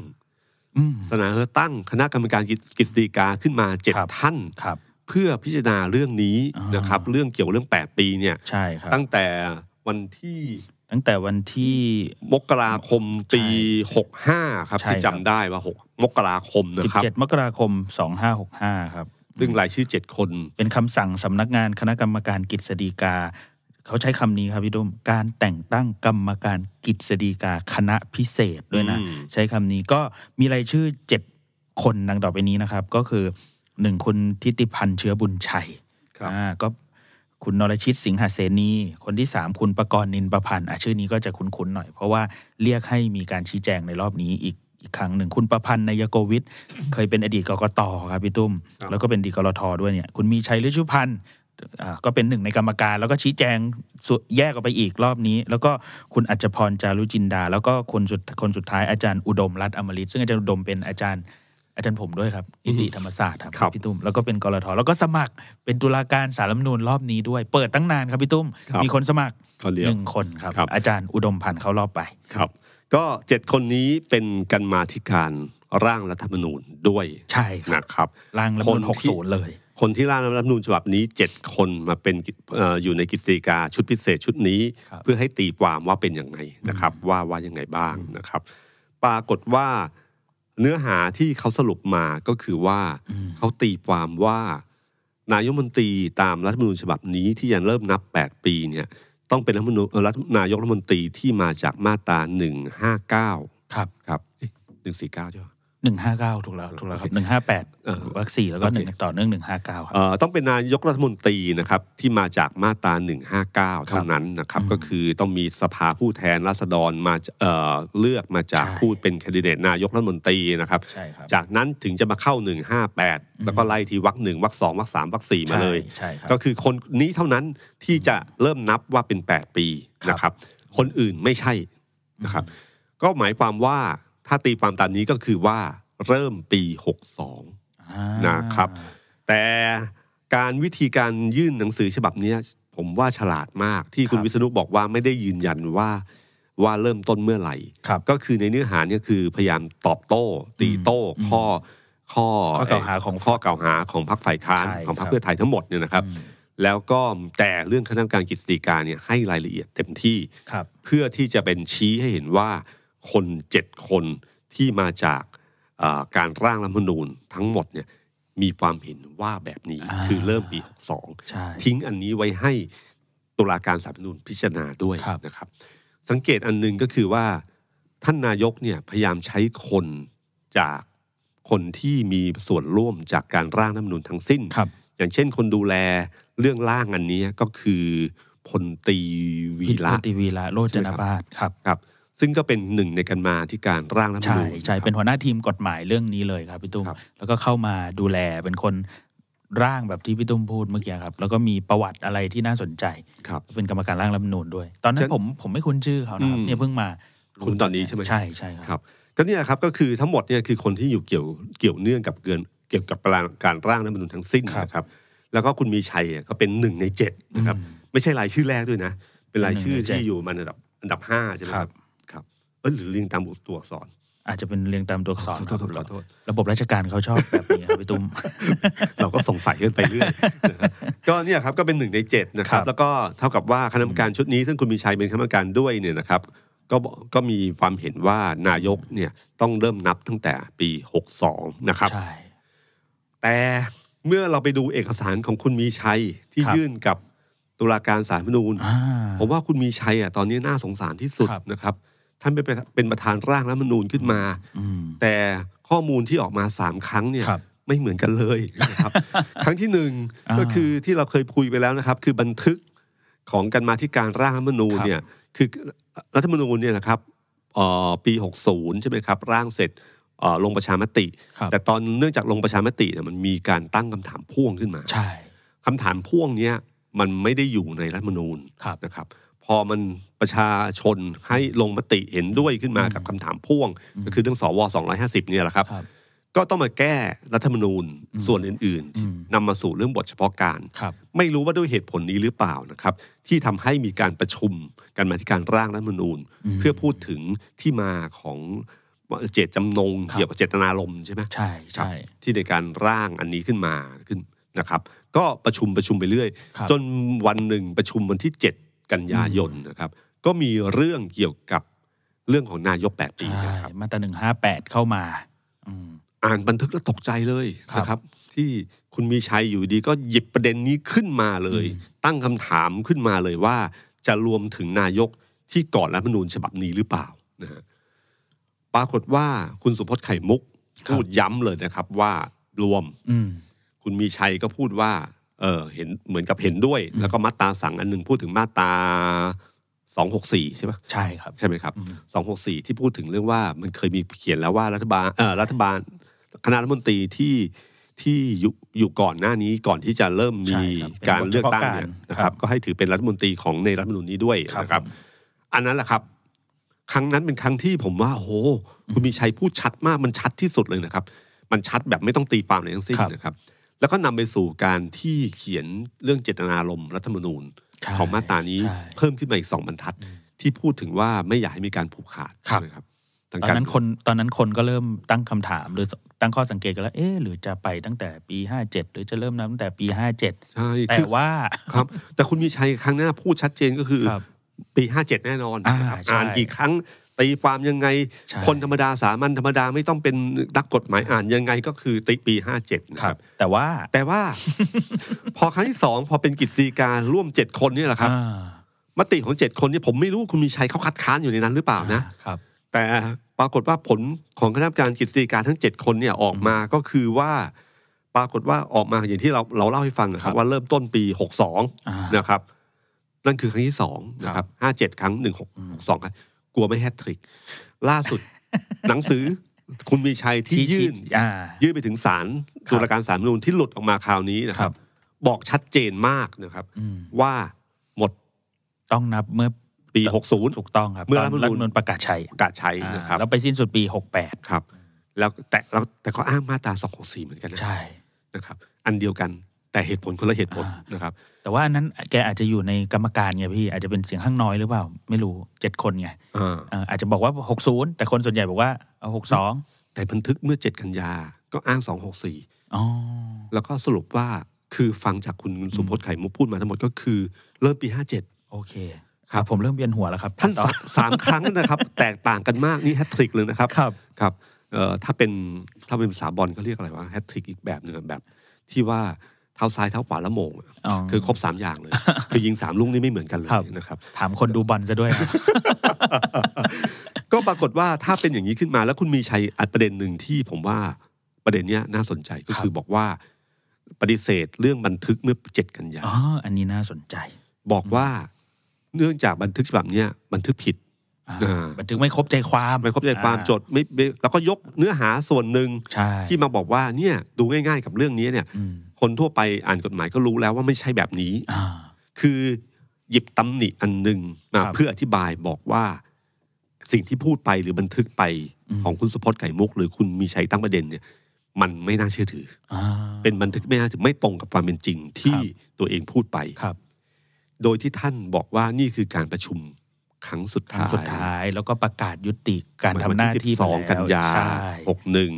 [SPEAKER 1] สนาอตั้งคณะกรรมการกฤษฎีกาขึ้นมาเจ็ดท่านเพื่อพิจารณาเรื่องนี้นะครับ เรื่องเกี่ยวเรื่อง8ปีเนี่ยตั้งแต่วันที่ตั้งแต่วันที่มกราคม ปีหกห้าครับ ที่จำได้ว่าหกมกราคมนะครับสิบเจ็ด
[SPEAKER 2] มกราคมสองห้าหกห้าครับซึ่งรายชื่อเจ็ดคน เป็นคำสั่งสำนักงานคณะกรรมการกฤษฎีกา เขาใช้คำนี้ครับพี่ดุมการแต่งตั้งกรรมการกฤษฎีกาคณะพิเศษด้วยนะ ใช้คำนี้ก็มีรายชื่อเจ็ดคนดังต่อไปนี้นะครับ ก็คือหนึ่งคุณทิติพันธ์เชื้อบุญชัยก็คุณนรชิตสิงหเสนี คนที่ 3 คุณประกรณ์นินประพันธ์ชื่อนี้ก็จะคุ้นๆหน่อย เพราะว่าเรียกให้มีการชี้แจงในรอบนี้ อีกอีกครั้งหนึ่งคุณประพันธ์นายโกวิทเคยเป็นอดีตกกตครับพี่ตุ้ม แล้วก็เป็นดีกรทด้วยเนี่ยคุณมีชัยฤชุพันธ์ก็เป็นหนึ่งในกรรมการ แล้วก็ชี้แจงแยกออกไปอีกรอบนี้ แล้วก็คุณอัจฉพรจารุจินดา แล้วก็คนสุดคนสุดท้ายอาจารย์อุดมรัตนอมริตซึ่งอาจารย์อุดมเป็นอาจารย์อาจารย์ผมด้วยครับอิติธรรมศาสตร์ครับพี่ตุ้มแล้วก็เป็นกรทแล้วก็สมัครเป็นตุลาการสารรัฐมนูลรอบนี้ด้วยเปิดตั้งนานครับพี่ตุ้ม มีคนสมัครหนึ่งคนครับ อาจารย์อุดมพันธ์เขารอบไป
[SPEAKER 1] ครับ ก็เจ็ดคนนี้เป็นกันมาธิการร่างรัฐธรรมนูญด้วยใช่นะครับร่างรัฐมนูญหกศูนย์เลย คนที่ร่างรัฐธรรมนูญฉบับนี้เจ็ดคนมาเป็นอยู่ในกิจสีกาชุดพิเศษชุดนี้ เพื่อให้ตีความว่าเป็นยังไงนะครับ ว่าว่ายังไงบ้างนะครับ ปรากฏว่าเนื้อหาที่เขาสรุปมาก็คือว่าเขาตีความว่า นายกมนตรีตามรัฐมนูญฉบับนี้ที่ยังเริ่มนับ 8 ปีเนี่ย ต้องเป็นรัฐมนูฐนายกรัฐมนตรีที่มาจากมาตรา159 ครับครับ149ใช่ไหม
[SPEAKER 2] หนึ่งห้าเก้าถูกแล้วถูกแล้วครับหนึ่งห้า
[SPEAKER 1] แปดวัคซีนแล้วก็หนึ่งต่อเนื่องห
[SPEAKER 2] นึ่งห้าเก้าครับ
[SPEAKER 1] ต้องเป็นนายกรัฐมนตรีนะครับที่มาจากมาตราหนึ่งห้าเก้าเท่านั้นนะครับ ก็คือต้องมีสภาผู้แทนราษฎรมาเลือกมาจากผู้เป็นแคนดิเดตนายกรัฐมนตรีนะครับ จากนั้นถึงจะมาเข้าหนึ่งห้าแปดแล้วก็ไล่ทีวักหนึ่งวักสองวักสามวักสี่มาเลย ก็คือคนนี้เท่านั้นที่จะเริ่มนับว่าเป็นแปดปีนะครับ คนอื่นไม่ใช่นะครับก็หมายความว่าถ้าตีความตามนี้ก็คือว่า เริ่มปี 62นะครับแต่การวิธีการยื่นหนังสือฉบับนี้ ผมว่าฉลาดมากที่คุณวิษณุบอกว่าไม่ได้ยืนยันว่าว่าเริ่มต้นเมื่อไหร่ ก็คือในเนื้อหาเนี่ยคือพยายามตอบโต้ ตีโต้ข้อข้อเก่าหาของข้อกล่าวหาของพรรคฝ่ายค้านของพรรคเพื่อไทยทั้งหมดเนี่ยนะครับ แล้วก็แต่เรื่องคณะกรรมการกิจสีกาเนี่ยให้รายละเอียดเต็มที่เพื่อที่จะเป็นชี้ให้เห็นว่าคนเจ็ดคนที่มาจากการร่างรัฐมนูญทั้งหมดเนี่ยมีความเห็นว่าแบบนี้คือเริ่มปี62ทิ้งอันนี้ไว้ให้ตุลาการสารรัฐนูญพิจารณาด้วยนะครับ สังเกตอันนึงก็คือว่าท่านนายกเนี่ยพยายามใช้คนจากคนที่มีส่วนร่วมจากการร่างรัฐมนูญทั้งสิ้น อย่างเช่นคนดูแลเรื่องร่างอันนี้ก็คือพลตีวีระพลตีวีระโรจนบาทครับครับซึ่งก็เป็นหนึ่งในกันมาที่การร่าง
[SPEAKER 2] รัฐมนูลใช่ใช่เป็นหัวหน้าทีมกฎหมายเรื่องนี้เลยครับ พี่ตุ้มแล้วก็เข้ามาดูแลเป็นคนร่างแบบที่พี่ตุ้มพูดเมื่อกี้ครับแล้วก็มีประวัติอะไรที่น่าสนใจครับ เป็นกรรมการร่างรัฐมนูลด้วย ตอนนั้นผมผมไม่คุ้นชื่อเขานะครับเนี่ยเพิ่งมาคุณตอนนี้ใช่ไหมใช่ใช่
[SPEAKER 1] ครับก็เนี่ยครับก็คือทั้งหมดเนี่ยคือคนที่อยู่เกี่ยวเกี่ยวเนื่องกับเกินเกี่ยวกับการร่างรัฐมนูลทั้งสิ้นนะครับ แล้วก็คุณมีชัยก็เป็นหนึ่งในเจ็ดนะครับ ไม่ใช่รายชื่อแรกด้วยนะ เป็นรายชื่อที่อยู่มาอันดับอันดับห้าใช่ไหมครับอ้ยหรือเรียงตามตัวอักษร อาจจะเป็นเรียงตามตัวอักษรขอโทษโทษระบบราชการเขาชอบ แบบนี้ครับพี่ตุ้มเราก็สงสัยกันไปเรื่อยก็เนี่ยครับก็เป็นหนึ่งในเจ็ดนะครับ แล้วก็เท่ากับว่าคณะกรรมการชุดนี้ ซึ่งคุณมีชัยเป็นคณะกรรมการด้วยเนี่ยนะครับ ก็ก็มีความเห็นว่านายกเนี่ยต้องเริ่มนับตั้งแต่ปีหกสองนะครับใช่แต่เมื่อเราไปดูเอกสารของคุณมีชัยที่ยื่นกับตุลาการสารมนูญผมว่าคุณมีชัยอ่ะ ตอนนี้น่าสงสารที่สุดนะครับท่านเป็นประธานร่างรัฐมนูญขึ้นมาแต่ข้อมูลที่ออกมาสามครั้งเนี่ยไม่เหมือนกันเลยนะครับ ครั้งที่หนึ่งก็คือที่เราเคยคุยไปแล้วนะครับ คือบันทึกของการมาที่การร่างรัฐมนูญเนี่ย คือรัฐมนูญเนี่ยนะครับปี 60ใช่ไหมครับ ร่างเสร็จลงประชามติ แต่ตอนเนื่องจากลงประชามติเนี่ยมันมีการตั้งคำถามพ่วงขึ้นมา ใช่ คำถามพ่วงเนี้ยมันไม่ได้อยู่ในรัฐมนูญนะครับพอมันประชาชนให้ลงมติเห็นด้วยขึ้นมากับคำถามพ่วง ก็คือเรื่องสว250 เนี่ยแหละครับ ก็ต้องมาแก้รัฐธรรมนูญส่วนอื่นๆ นำมาสู่เรื่องบทเฉพาะการ ไม่รู้ว่าด้วยเหตุผลนี้หรือเปล่านะครับ ที่ทำให้มีการประชุมกันมาที่การร่างรัฐธรรมนูญ เพื่อพูดถึงที่มาของเจตจำนงเกี่ยวกับเจตนารมณ์ใช่ไหมใช่ใช่ที่ในการร่างอันนี้ขึ้นมาขึ้นนะครับ ก็ประชุมประชุมไปเรื่อยจนวันหนึ่งประชุมวันที่ 7กันยายนนะครับ ก็มีเรื่องเกี่ยวกับเรื่องของนายกแปดปีนะครับมาตราหนึ่งห้าแปดเข้ามาอ่านบันทึกแล้วตกใจเลยนะครับ ที่คุณมีชัยอยู่ดี ก็หยิบประเด็นนี้ขึ้นมาเลย ตั้งคำถามขึ้นมาเลยว่า จะรวมถึงนายกที่ก่อนรัฐมนูญ ฉบับนี้หรือเปล่านะฮะปรากฏว่าคุณสุพจน์ไข่มุกพูดย้ำเลยนะครับว่ารวมคุณมีชัยก็พูดว่าเออเห็นเหมือนกับเห็นด้วยแล้วก็มาตราสั่งอันหนึ่งพูดถึงมาตราสองหกสี่ใช่ไหมใช่ครับใช่ไหมครับสองหกสี่ที่พูดถึงเรื่องว่ามันเคยมีเขียนแล้วว่ารัฐบาลเออรัฐบาล คณะรัฐมนตรีที่ที่อยู่อยู่ก่อนหน้านี้ก่อนที่จะเริ่มมีการเลือกตั้งเนี่ยนะครับ ก็ให้ถือเป็นรัฐมนตรีของในรัฐมนุนนี้ด้วยนะครับ อันนั้นแหละครับ ครั้งนั้นเป็นครั้งที่ผมว่าโอ้โหคุณมีชัยพูดชัดมากมันชัดที่สุดเลยนะครับ มันชัดแบบไม่ต้องตีความอะไรทั้งสิ้นนะครับแล้วก็นำไปสู่การที่เขียนเรื่องเจตนารมณ์รัฐธรรมนูญ ของมาตรานี้เพิ่มขึ้นมาอีกสองบรรทัด ที่พูดถึงว่าไม่อยากให้มีการผูกขาดนะครับตอนนั้นคนตอ
[SPEAKER 2] นนั้นคนก็เริ่มตั้งคำถาม หรือตั้งข้อสังเกตกันแล้วเอ๊หรือจะไปตั้งแต่ปีห้าเจ็ดหรือจะ
[SPEAKER 1] เริ่มนับตั้งแต่ปีห้าเจ็ดใช่แต่ว่าครับ แต่คุณมีชัยครั้งหน้าพูดชัดเจนก็คือ ปีห้าเจ็ดแน่นอนอ่านกี่ครั้งตีความยังไงคนธรรมดาสามัญธรรมดาไม่ต้องเป็นนักกฎหมายอ่าน ยังไงก็คือตีปีห้าเจ็ดนะครับ แต่ว่าแต่ว่า พอครั้งที่สองพอเป็นกิจสีการร่วมเจ็ดคนนี่แหละครับ มติของเจ็ดคนนี่ผมไม่รู้ คุณมีชัยเขาคัดค้านอยู่ในนั้นหรือเปล่านะครับ แต่ปรากฏว่าผลของคณะกรรมการกิจสีการทั้งเจ็ดคนเนี่ยออกมาก็คือว่า ปรากฏว่าออกมาอย่างที่เราเราเล่าให้ฟังครับ ว่าเริ่มต้นปีหกสองนะครับ นั่นคือครั้งที่สองนะครับห้าเจ็ดครั้งหนึ่งหกสองครั้งกลัวไม่แฮตทริกล่าสุดหนังสือคุณมีชัยที่ยื่นยื่นไปถึงศาลตุลาการศาลนูลที่หลุดออกมาคราวนี้นะครับ บอกชัดเจนมากนะครับ ว่าหมดต้องนับเมื่อปี60ถูกต้องครับเมื่อรัฐมนูลประกาศใช้ประกาศใช้นะครับแล้วไปสิ้นสุดปี 68 ครับแล้วแต่แล้วแต่ก็อ้างมาตรา264เหมือนกันนะใช่นะครับ อันเดียวกันแต่เหตุผลคนละเหตุผล
[SPEAKER 2] นะครับแต่ว่านั้นแกอาจจะอยู่ในกรรมการไงพี่ อาจจะเป็นเสียงข้างน้อยหรือเปล่าไม่รู้เจ็ดคนไงอาจจะบอกว่าหกศูนย์แต่คนส่วนใหญ่บอกว่าเอาห
[SPEAKER 1] กสองแต่บันทึกเมื่อเจ็ดกันยาก็อ้างสองหกสี่แล้วก็สรุปว่าคือฟังจากคุณสุพจน์ไข่มุกพูดมาทั้งหมดก็คือเริ่มปีห้าเจ็ดโอเคครับผมเริ่มเวียนหัวแล้วครับ ท่านสามครั้งนะครับ แตกต่างกันมากนี่แฮตทริก เลยนะครับครับครับถ้าเป็นถ้าเป็นภาษาบอลเขาเรียกอะไรว่าแฮตทริกอีกแบบหนึ่งแบบที่ว่าเท้าซ้ายเท้าขวาละโมงอ๋อคือครบสามอย่างเลย คือยิงสามลูกนี่ไม่เหมือนกันเลยนะครับ ถามคนดูบอลซะด้วยครับก็ปรากฏว่าถ้าเป็นอย่างนี้ขึ้นมา แล้วคุณมีชัยอัดประเด็นหนึ่งที่ผมว่าประเด็นเนี้ยน่าสนใจก็คือบอกว่า ปฏิเสธเรื่องบันทึกเมื่อเจ็ดกันยาอ๋ออันนี้น่าสนใจ บอกว่าเนื่องจากบันทึกฉบับเนี้ยบันทึกผิดมันถึงไม่ครบใจความไม่ครบใจความจดไม่แล้วก็ยกเนื้อหาส่วนหนึ่งที่มาบอกว่าเนี่ยดูง่าย ๆ กับเรื่องนี้เนี่ย คนทั่วไปอ่านกฎหมายก็รู้แล้วว่าไม่ใช่แบบนี้คือหยิบตำหนิอันหนึ่งมาเพื่ออธิบายบอกว่าสิ่งที่พูดไปหรือบันทึกไปของคุณสุพจน์ไก่มุก หรือคุณมีชัยตั้งประเด็นเนี่ย มันไม่น่าเชื่อถืออเป็นบันทึกไม่น่าจะไม่ตรงกับความเป็นจริงที่ตัวเองพูดไปครับ โดยที่ท่านบอกว่านี่คือการประชุมครั้งสุดท้ายายแล้วก็ประกาศยุติการทำหน้าที่สองกันยาหกหนึ่ง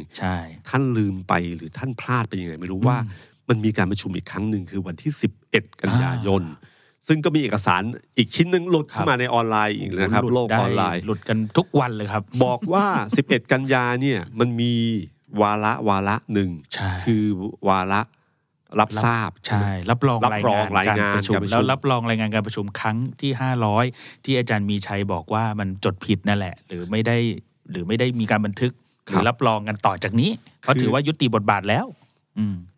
[SPEAKER 1] ท่านลืมไปหรือท่านพลาดไปยังไงไม่รู้ว่ามันมีการประชุมอีกครั้งหนึ่ง คือวันที่ 11 กันยายนซึ่งก็มีเอกสารอีกชิ้นหนึ่งหลุดเข้ามาในออนไลน์อีกนะครับโลกออนไลน์หลุดกันทุกวันเลยครับ บอกว่า 11 กันยาเนี่ยมันมีวาระ วาระหนึ่งคือวาระรับทราบใช่รับรองรายงานการประชุมแล้วรับ
[SPEAKER 2] รองรายงานการประชุมครั้งที่ห้าร้อยที่อาจารย์มีชัยบอกว่ามันจดผิดนั่นแหละ หรือไม่ได้หรือไม่ได้มีการบันทึกหรือรับรองกันต่อจากนี้เขาถือว่ายุติบทบาทแล้ว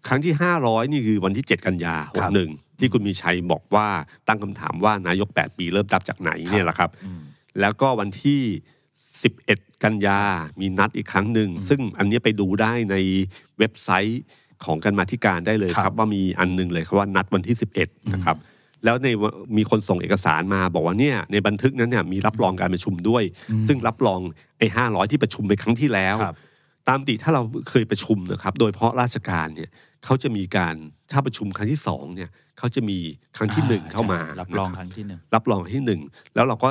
[SPEAKER 1] ครั้งที่ห้าร้อยนี่คือวันที่เจ็ดกันยาหกหนึ่งที่คุณมีชัยบอกว่าตั้งคำถามว่านายกแปดปีเริ่มดับจากไหนเนี่ยแหละครับแล้วก็วันที่สิบเอ็ดกันยามีนัดอีกครั้งหนึ่งซึ่งอันนี้ไปดูได้ในเว็บไซต์ของกันมาธิการได้เลยครับว่ามีอันนึงเลยครับว่า นัดวันที่ 11นะครับ แล้วในมีคนส่งเอกสารมาบอกว่าเนี่ยในบันทึกนั้นเนี่ยมีรับรองการประชุมด้วย ซึ่งรับรองไอ้ห้าร้อยที่ประชุมไปครั้งที่แล้ว ตามติถ้าเราเคยประชุมนะครับ โดยเพราะราชการเนี่ยเขาจะมีการถ้าประชุมครั้งที่สองเนี่ยเขาจะมีครั้งที่หนึ่งเข้ามารับรองครั้งที่หนึ่งรับรองที่หนึ่งแล้วเราก็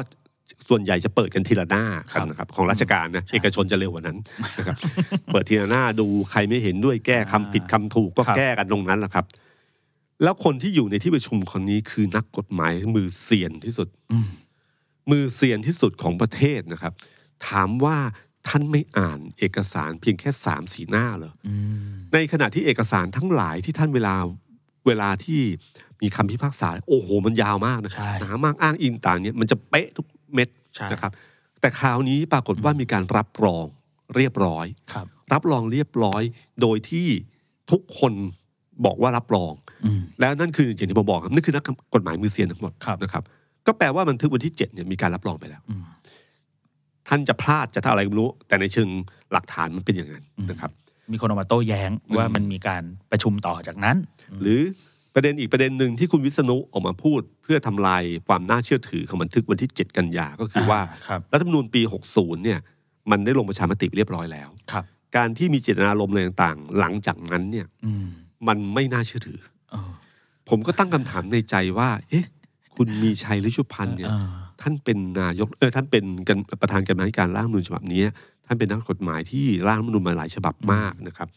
[SPEAKER 1] ส่วนใหญ่จะเปิดกันทีละหน้าครับนะครับของราชการนะเอกชนจะเร็วกว่านั้นนะครับ เปิดทีละหน้าดูใครไม่เห็นด้วยแก้คำผิดคำถูกก็แก้กันตรงนั้นแหละครับ แล้วคนที่อยู่ในที่ประชุมคนนี้คือนักกฎหมายมือเสียนที่สุด มือเสียนที่สุดของประเทศนะครับ ถามว่าท่านไม่อ่านเอกสารเพียงแค่สามสีหน้าเหรอในขณะที่เอกสารทั้งหลายที่ท่านเวลาเวลาที่มีคำพิพากษา โอ้โหมันยาวมากนะหนามากอ้างอิงต่างเนี่ยมันจะเป๊ะทุกเม็ดนะครับแต่คราวนี้ปรากฏว่ามีการรับรองเรียบร้อยครับ รับรองเรียบร้อยโดยที่ทุกคนบอกว่ารับรอง แล้วนั่นคืออย่างที่ผมบอกครับนั่นคือนักกฎหมายมือเซียนทั้งหมดนะครับ ก็แปลว่าบันทึกวันที่เจ็ดเนี่ยมีการรับรองไปแล้วท่านจะพลาดจะทาอะไรก็ไม่รู้แต่ในเชิงหลักฐานมันเป็นอย่างนั้นนะครับ มีคนออกมาโต้แย้งว่ามันมีการประชุมต่อจากนั้น หรือประเด็นอีกประเด็นหนึ่งที่คุณวิษณุออกมาพูด เพื่อทำลายความน่าเชื่อถือของบันทึกวันที่ 7 กันยา ก็คือว่า รัฐธรรมนูญปี 60 เนี่ย มันได้ลงประชามติเรียบร้อยแล้วครับ การที่มีเจตนารมณ์อะไรต่างๆ หลังจากนั้นเนี่ย มันไม่น่าเชื่อถืออผมก็ตั้งคำถามในใจว่า เอ๊ะ คุณมีชัยฤชุพันธ์เนี่ย ท่านเป็นนายกเออ ท่านเป็นประธานกรรมการร่างรัฐมนูญฉบับนี้ท่านเป็นนักกฎหมายที่ร่างรัฐมนูญมาหลายฉบับมากนะครับ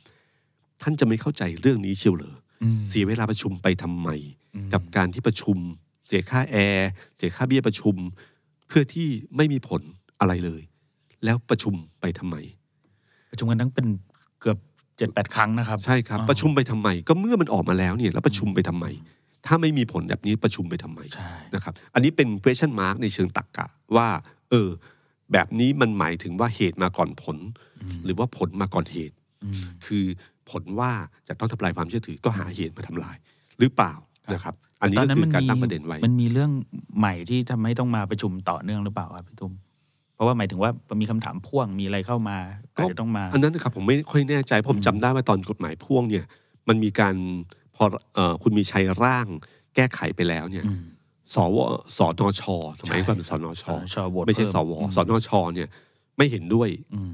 [SPEAKER 1] ท่านจะไม่เข้าใจเรื่องนี้เชียวเหรอเสียเวลาประชุมไปทำไมกับการที่ประชุมเสียค่าแอร์ เสียค่าเบี้ยประชุมเพื่อที่ไม่มีผลอะไรเลย แล้วประชุมไปทำไม ประชุมกันทั้งเป็นเกือบเจ็ดแปดครั้งนะครับ ใช่ครับประชุมไปทำไมก็เมื่อมันออกมาแล้ว เนี่ยแล้วประชุมไปทำไมถ้าไม่มีผลแบบนี้ประชุมไปทำไมนะครับอันนี้เป็นเ u e s t i o n mark ในเชิงตรรกกะ ว่า เออ แบบนี้มันหมายถึงว่าเหตุมาก่อนผล หรือว่าผลมาก่อนเหตุคือผลว่าจะต้องทำลายความเชื่อถือก็หาเหตุมาทำลายหรือเปล่านะครับ อันนี้ก็คือการตั้งประเด็นไว้มันม
[SPEAKER 2] ีเรื่องใหม่ที่ทำให้ต้องมาประชุมต่อเนื่องหรือเปล่าครับพี่ตุ้มเพราะว่าหมายถึงว่ามีคำถามพ่วงมีอะไรเข้ามาก็จะ
[SPEAKER 1] ต้องมาอันนั้นนะครับผมไม่ค่อยแน่ใจผมจำได้ว่าตอนกฎหมายพ่วงเนี่ยมันมีการพอคุณมีชัยร่างแก้ไขไปแล้วเนี่ยสวสนชสมัยก่อนสนชไม่ใช่สวสนชเนี่ยไม่เห็นด้วย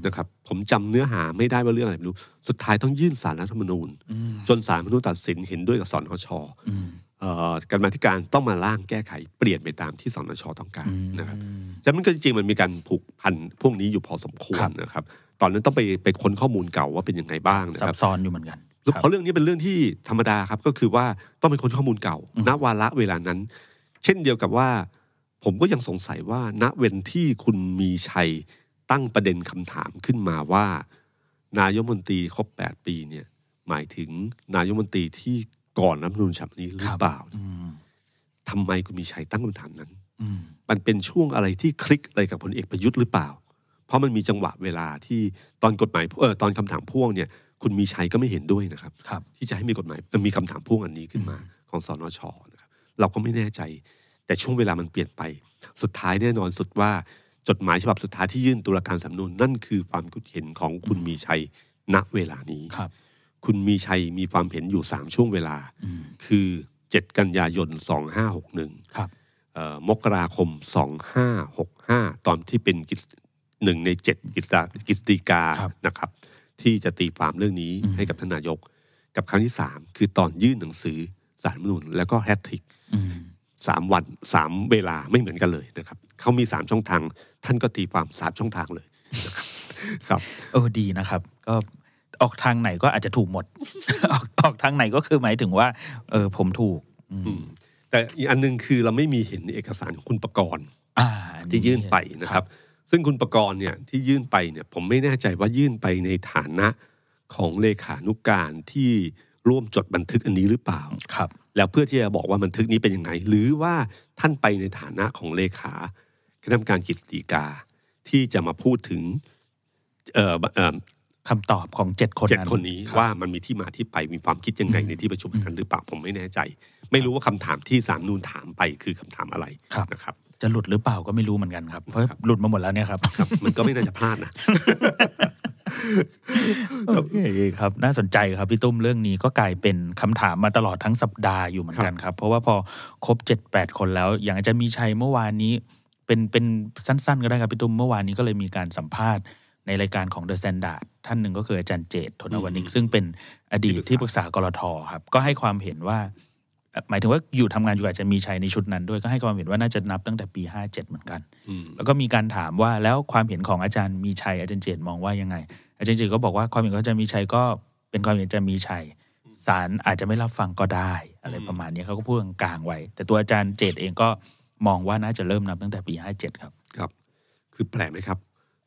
[SPEAKER 1] นะครับ ผมจำเนื้อหาไม่ได้ว่าเรื่องอะไรไม่รู้ สุดท้ายต้องยื่นสารรัฐธรรมนูญ จนสารรัฐธรรมนูญตัดสินเห็นด้วยกับสอนชการมาธิการต้องมาล่างแก้ไข เปลี่ยนไปตามที่สนชต้องการนะครับจะมันก็จริงมันมีการผูกพันพวกนี้อยู่พอสมควรนะครับ ตอนนั้นต้องไปไปค้นข้อมูลเก่าว่าเป็นยังไงบ้างนะครับ ซับซ้อนอยู่เหมือนกันเพราะเรื่องนี้เป็นเรื่องที่ธรรมดาครับ ก็คือว่าต้องเป็นคนข้อมูลเก่า ณ วาระเวลานั้น เช่นเดียวกับว่า ผมก็ยังสงสัยว่า ณเวนที่คุณมีชัยตั้งประเด็นคำถามขึ้นมาว่า นายมนตรี ครบ 8 ปีเนี่ย หมายถึงนายมนตรีที่ก่อนรัฐมนูญฉบับนี้หรือเปล่าทำไมคุณมีชัยตั้งคำถามนั้นมันเป็นช่วงอะไรที่คลิกอะไรกับพลเอกประยุทธ์หรือเปล่า เพราะมันมีจังหวะเวลาที่ตอนกฎหมายเออตอนคำถามพ่วงเนี่ย คุณมีชัยก็ไม่เห็นด้วยนะครับรบที่จะให้มีกฎหมายมีคำถามพ่วงอันนี้ขึ้นมา ของสอนชนะครับ เราก็ไม่แน่ใจ แต่ช่วงเวลามันเปลี่ยนไป สุดท้ายแน่นอนสุดว่าจดหมายฉบับสุดท้ายที่ยื่นตุลาการสำนวนนั่นคือความคิดเห็นของคุณมีชัยณเวลานี้ครับคุณมีชัยมีความเห็นอยู่สามช่วงเวลาคือเจ็ดกันยายนสองห้าหกหนึ่งมกราคมสองห้าหกห้าตอนที่เป็นหนึ่งในเจ็ดกิจติกานะครับ ที่จะตีความเรื่องนี้ให้กับทนายก กับครั้งที่สามคือตอนยื่นหนังสือสารมนุนแล้วก็แฮตทริกสามวันสามเวลาไม่เหมือนกันเลยนะครับเขามีสามช่องทาง ท่านก็ตีความสามช่องทางเลยครับเออ
[SPEAKER 2] ดีนะครับ ก็ออกทางไหนก็อาจจะถูกหมดออกออกทางไหนก็คือหมายถึงว่า เออผมถูก
[SPEAKER 1] อืมแต่อีกอันนึงคือเราไม่มีเห็นเอกสารของคุณประกรณ์ที่ยื่นไปนะครับ ซึ่งคุณประกรณ์เนี่ย ที่ยื่นไปเนี่ย ผมไม่แน่ใจว่ายื่นไปในฐานะของเลขานุกการที่ร่วมจดบันทึกอันนี้หรือเปล่า ครับ แล้วเพื่อที่จะบอกว่าบันทึกนี้เป็นยังไงหรือว่าท่านไปในฐานะของเลขาคณะกรรมการกิจฎีกาที่จะมาพูดถึงคำตอบของเจ็ดคนเจ็ดคนนี้ ว่ามันมีที่มาที่ไปมีความคิดยังไงในที่ประชุมนั้นหรือเปล่าผมไม่แน่ใจ ไม่รู้ว่าคำถามที่สามนูนถามไปคือคำถามอะไรนะครับ จะหลุดหร
[SPEAKER 2] ือเปล่าก็ไม่รู้เหมือนกันครับ เพราะหลุดมาหมดแล้วเนี่ยครับ
[SPEAKER 1] มันก็ไม่น่าจะพลาดนะ
[SPEAKER 2] โอเคครับ น่าสนใจครับพี่ตุ้มเรื่องนี้ก็กลายเป็นคำถามมาตลอดทั้งสัปดาห์อยู่เหมือนกันครับ เพราะว่าพอครบเจ็ดแปดคนแล้ว อย่างอาจารย์มีชัยเมื่อวานนี้เป็น เป็นสั้น ๆก็ได้ครับพี่ตุ้มเมื่อวานนี้ก็เลยมีการสัมภาษณ์ในรายการของ The Standard ท่านหนึ่งก็คือ อาจารย์เจตทนวนิกซึ่งเป็นอดีตที่ปรึกษากรทครับ ก็ให้ความเห็นว่า หมายถึงว่าอยู่ทำงานอยู่อาจจะมีชัยในชุดนั้นด้วย ก็ให้ความเห็นว่าน่าจะนับตั้งแต่ปี 57 เหมือนกันแล้วก็มีการถามว่าแล้วความเห็นของอาจารย์มีชัยอาจารย์เจตมองว่ายังไง อาจารย์เจตก็บอกว่าความเห็นของอาจารย์มีชัยก็เป็นความเห็นอาจารย์มีชัยศาลอาจจะไม่รับฟังก็ได้ อะไรประมาณนี้เขาก็พูดกลางๆไว้ แต่ตัวอาจารย์เจตเองก็มองว่าน่าจะเริ่มนับตั้งแต่
[SPEAKER 1] ปี57ครับ ครับ คือแปลกไหมครับ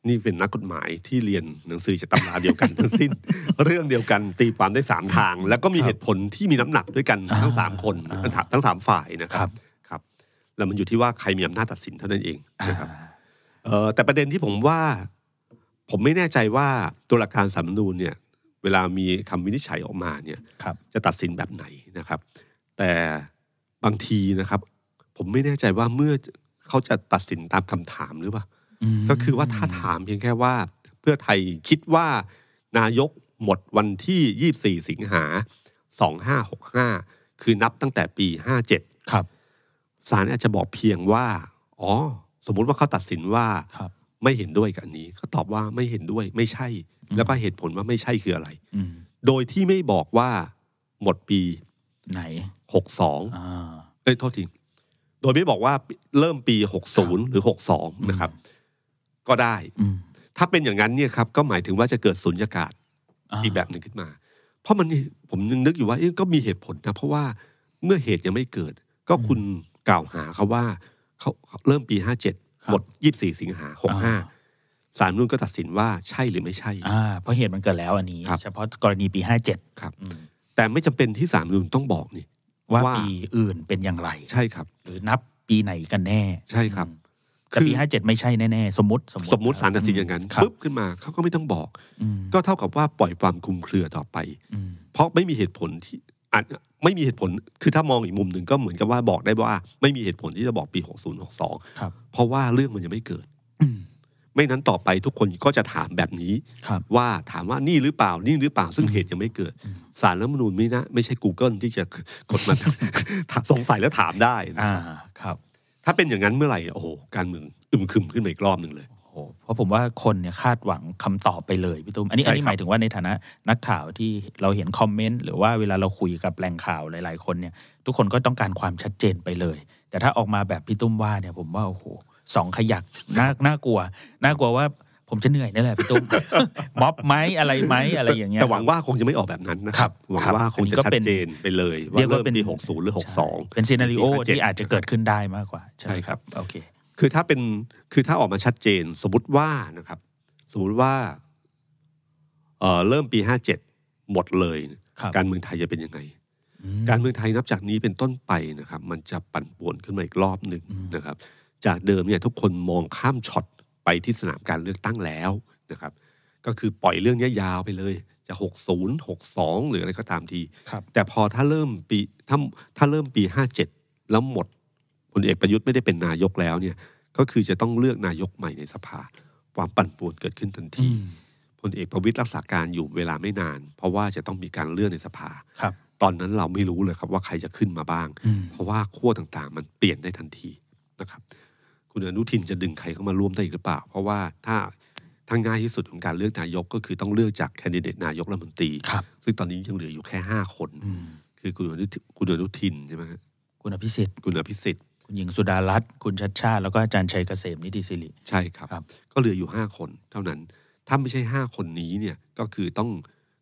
[SPEAKER 1] นี่เป็นนักกฎหมายที่เรียนหนังสือจะตำราเดียวกัน ทั้งสิ้น เรื่องเดียวกันตีความได้สามทาง แล้วก็มีเหตุผลที่มีน้ำหนักด้วยกันทั้งสามคนทั้งสามฝ่ายนะครับ ครับ แล้วมันอยู่ที่ว่าใครมีอำนาจตัดสินเท่านั้นเองนะครับ แต่ประเด็นที่ผมว่าผมไม่แน่ใจว่าตัวหลักการสมนูนเนี่ย เวลามีคำวินิจฉัยออกมาเนี่ยจะตัดสินแบบไหนนะครับ แต่บางทีนะครับผมไม่แน่ใจว่าเมื่อเขาจะตัดสินตามคำถามหรือเปล่า ก็คือว่าถ้าถามเพียงแค่ว่า เพื่อไทยคิดว่านายกหมดวันที่ 24 สิงหา2565 คือนับตั้งแต่ปี 57ครับศาลอาจจะบอกเพียงว่า อ๋อ สมมุติว่าเขาตัดสินว่าไม่เห็นด้วยกับนี้ ก็ตอบว่าไม่เห็นด้วยไม่ใช่ แล้วก็เหตุผลว่าไม่ใช่คืออะไรโดยที่ไม่บอกว่าหมดปี ไหนหกสองเอ้ยโทษทีโดยไม่บอกว่าเริ่มปี 60 หรือ 62 นะครับ ก็ได้ถ้าเป็นอย่างนั้นเนี่ยครับ ก็หมายถึงว่าจะเกิดสุญญากาศ อีกแบบหนึ่งขึ้นมา เพราะมันผมยังนึกอยู่ว่าก็มีเหตุผลนะ เพราะว่าเมื่อเหตุยังไม่เกิด ก็คุณกล่าวหาเขาว่าเขาเริ่มปี 57หมด24 สิงหา 65สารนุ่นก็ตัดสินว่าใช่หรือไม่ใช่เพราะเหตุมันเกิดแล้วอันนี้เฉพาะกรณีปี 57 ครับ แต่ไม่จำเป็นที่สารนุ่นต้องบอก
[SPEAKER 2] นี่ว่าปีอื่นเป็นอย่างไร ใช่ครับหรือนับปีไหนกันแน่ ใช่ครับแต่ปีห้าเจ็ดไม่ใช่แน่ๆสมมติสมมติสารตัดสินอย่างนั้นปุ๊บ
[SPEAKER 1] ขึ้นมาเขาก็ไม่ต้องบอกก็เท่ากับว่าปล่อยความคลุมเครือต่อไปเพราะไม่มีเหตุผลที่อาจไม่มีเหตุผลคือถ้ามองอีกมุมหนึ่งก็เหมือนกับว่าบอกได้ว่าไม่มีเหตุผลที่จะบอกปีหหกศูนย์กสองเพราะว่าเรื่องมันยังไม่เกิดไม่นั้นต่อไปทุกคนก็จะถามแบบนี้ว่าถามว่านี่หรือเปล่านี่หรือเปล่าซึ่งเหตุยังไม่เกิด สารรัฐมนูลไม่นะ ไม่ใช่ Google ที่จะกดมาสงสัยแล้วถามได้นะครับ ถ้าเป็นอย่างนั้นเมื่อไหร่โอ้โห การเมืองอึมครึมขึ้นมาอีกรอบหนึ่งเลยเพราะผมว่าคนเนี่ยคาดหวังคำตอบไปเลย พี่ตุ้มอันนี้อันนี้หมาย
[SPEAKER 2] ถึงว่าในฐานะนักข่าวที่เราเห็นคอมเมนต์หรือว่าเวลาเราคุยกับแหล่งข่าวหลาย ๆ คนเนี่ย ทุกคนก็ต้องการความชัดเจนไปเลย แต่ถ้าออกมาแบบพี่ตุ้มว่าเนี่ยผมว่าโอ้โหสองขยักน่าน่ากลัว น่ากลัวว่า ผมจะเหนื่อยนี่แหละพี่ตุ้มม็อบไหมอะไรไหมอะไรอย่างเงี้ยแต่หวังว่าคงจะไม่ออกแบบนั้นนะครับ หวังว่าคงจะชัดเจ
[SPEAKER 1] นไปเลย ว่าเริ่มปีหกศูนย์หรือหกสองเป็นซีนารีโอที่อาจจะเก
[SPEAKER 2] ิดขึ้นได้มากกว่า
[SPEAKER 1] ใช่ครับโอเค คือถ้าเป็นคือถ้าออกมาชัดเจน สมมติว่านะครับ สมมติว่าเออเริ่มปีห้าเจ็ดหมดเลย การเมืองไทยจะเป็นยังไง การเมืองไทยนับจากนี้เป็นต้นไปนะครับ มันจะปั่นป่วนขึ้นมาอีกรอบหนึ่งนะครับจากเดิมเนี่ยทุกคนมองข้ามช็อตไปที่สนามการเลือกตั้งแล้วนะครับ ก็คือปล่อยเรื่องนี้ยาวไปเลย จะ 60 62 หรืออะไรก็ตามที แต่พอถ้าเริ่มปีถ้าถ้าเริ่มปี57 แล้วหมดพลเอกประยุทธ์ไม่ได้เป็นนายกแล้วเนี่ยก็คือจะต้องเลือกนายกใหม่ในสภา ความปั่นป่วนเกิดขึ้นทันทีพลเอกประวิตรรักษาการอยู่เวลาไม่นาน เพราะว่าจะต้องมีการเลื่อนในสภาครับ ตอนนั้นเราไม่รู้เลยครับว่าใครจะขึ้นมาบ้าง เพราะว่าขั้วต่างๆมันเปลี่ยนได้ทันทีนะครับคุณอนุทินจะดึงใครเข้ามาร่วมได้อีกหรือเปล่า เพราะว่าถ้าทางง่ายที่สุดของการเลือกนายก ก็คือต้องเลือกจากแคนดิเดตนายกรัฐมนตรี ซึ่งตอนนี้ยังเหลืออยู่แค่ห้าคน คือคุณอนุคุณอนุทินใช่ไหมคุณอภิสิทธิ์คุณอภิสิทธิ์คุณหญิงสุดารัตน์ คุณชัดชาติ แล้วก็อาจารย์ชัยเกษมนิติสิริ ใช่ครับ ก็เหลืออยู่ห้าคนเท่านั้น ถ้าไม่ใช่ห้าคนนี้เนี่ย ก็คือต้อง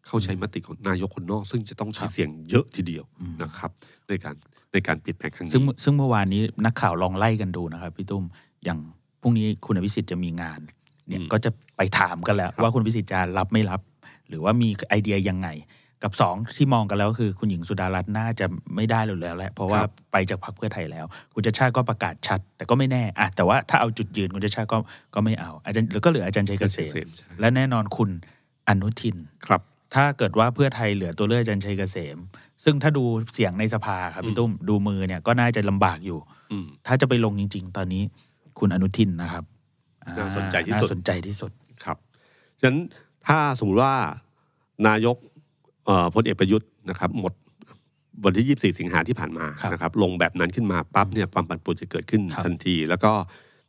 [SPEAKER 1] เข้าใช้มติของนายกคนนอก ซึ่งจะต้องใช้เสียงเยอะทีเดียวนะครับในการในการปิดแผงครั้งนี้ซึ่งซึ่งเมื่อวานนี้นักข่าวลองไล่กันดูนะครับพี่ตุ้มอ
[SPEAKER 2] ย่างพรุ่งนี้คุณวิสิทธิ์จะมีงาน เนี่ยก็จะไปถามกันแล้ว ว่าคุณวิสิทธิ์จะรับไม่รับ หรือว่ามีไอเดียยังไง กับสองที่มองกันแล้วคือ คุณหญิงสุดารัตน์น่าจะไม่ได้แล้วแหละเพราะว่าไปจากพรรคเพื่อไทยแล้ว คุณจาชาก็ประกาศชัด แต่ก็ไม่แน่อะแต่ว่าถ้าเอาจุดยืนคุณจาชาก็ก็ไม่เอาอาจารย์หรือก็เหลืออาจารย์ชัยเกษมและแน่นอนคุณอนุทินครับถ้าเกิดว่าเพื่อไทยเหลือตัวเลือกจันชัยเกษม ซึ่งถ้าดูเสียงในสภาครับพี่ตุ้มดูมือเนี่ยก็น่าจะลำบากอยู่ถ้าจะไปลงจริง ๆ ตอนนี้คุณ
[SPEAKER 1] อนุทินนะครับ
[SPEAKER 2] น่าสนใจที่สุดน่าสน
[SPEAKER 1] ใจที่สุดครับ ฉะนั้นถ้าสมมติว่านายกพลเอกประยุทธ์นะครับ หมดวันที่ 24 สิงหาที่ผ่านมานะครับ ลงแบบนั้นขึ้นมา ปั๊บเนี่ยความปั่นป่วนจะเกิดขึ้นทันที แล้วก็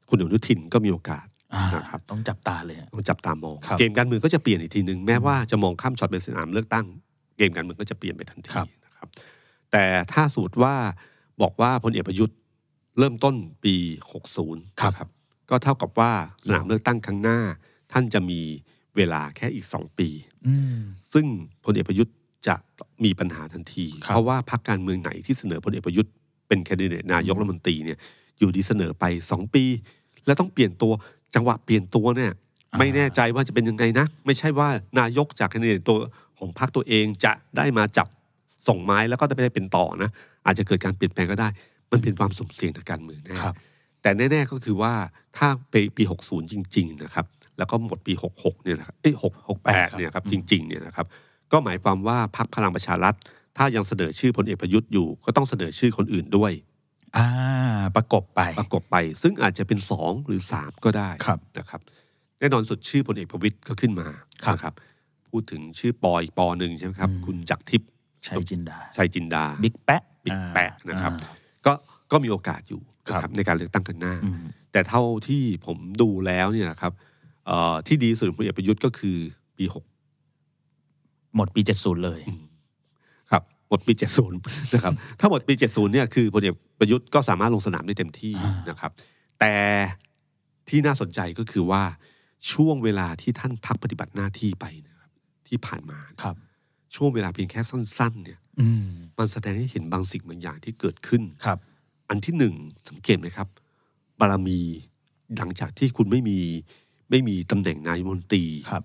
[SPEAKER 1] คุณอนุทินก็มีโอกาสนะครับต้องจับตาเลยต้องจับตามอง เกมการเมืองก็จะเปลี่ยนอีกทีหนึ่งแม้ว่าจะมองข้ามช็อตเป็นสนามเลือกตั้ง เกมการเมืองก็จะเปลี่ยนไปทันทีนะครับแต่ถ้าสูตรว่าบอกว่าพลเอกประยุทธ์เริ่มต้นปี60ครับรบก็เท่ากับว่าสนามเลือกตั้งครั้งหน้าท่านจะมีเวลาแค่อีกสองปีซึ่งพลเอกประยุทธ์จะมีปัญหาทันทีเพราะว่าพรรคการเมืองไหนที่เสนอพลเอกประยุทธ์เป็นแคนดิเดตนายกรัฐมนตรีเนี่ยอยู่ดีเสนอไปสองปี แล้วต้องเปลี่ยนตัวจังหวะเปลี่ยนตัวเนี่ยไม่แน่ใจว่าจะเป็นยังไงนะ ไม่ใช่ว่านายกจากคะแนนตัวของพรรคตัวเองจะได้มาจับส่งไม้แล้วก็จะไม่ได้เป็นต่อนะ อาจจะเกิดการเปลี่ยนแปลงก็ได้ มันเป็นความสมเสี่ยงทางการเมืองนะครับ แต่แน่ๆก็คือว่าถ้าไปปี 60 จริงๆนะครับแล้วก็หมดปี 66เนี่ยนะคเอ้ย668เนี่ยครับจริงๆเนี่ยนะครับก็หมายความว่าพรรคพลังประชารัฐถ้ายังเสนอชื่อพลเอกประยุทธ์อยู่ก็ต้องเสนอชื่อคนอื่นด้วยอ่าประกบไปประกบไป ซึ่งอาจจะเป็นสองหรือสามก็ได้นะครับ แน่นอนสุดชื่อพลเอกประวิตยก็ขึ้นมาครับ พูดถึงชื่อปอยปอหนึ่งใช่ไหมครับ คุณจักรทิพย์ชัยจินดาชัยจินดา บิ๊กแปะบิ๊กแปะ นะครับก็ก็มีโอกาสอยู่ครับในการเลือกตั้งก้นงหน้า แต่เท่าที่ผมดูแล้วเนี่ยครับที่ดีสุดของพลเอกประยุทธ์ก็คือปีหกหมดปีเจ็ดศูนย์เลยมดปี70นะครับถ้าหมดปี70เนี่ยคือพลเอกประยุทธ์ก็สามารถลงสนามได้เต็มที่นะครับ แต่ที่น่าสนใจก็คือว่าช่วงเวลาที่ท่านพักปฏิบัติหน้าที่ไปนะครับ ที่ผ่านมาครับ ช่วงเวลาเพียงแค่สั้นๆ เนี่ยมันแสดงให้เห็นบางสิ่งบางอย่างที่เกิดขึ้นครับ อันที่หนึ่งสังเกตไหมครับ บารมีหลังจากที่คุณไม่มีไม่มีตำแหน่งนายมนตรีครับ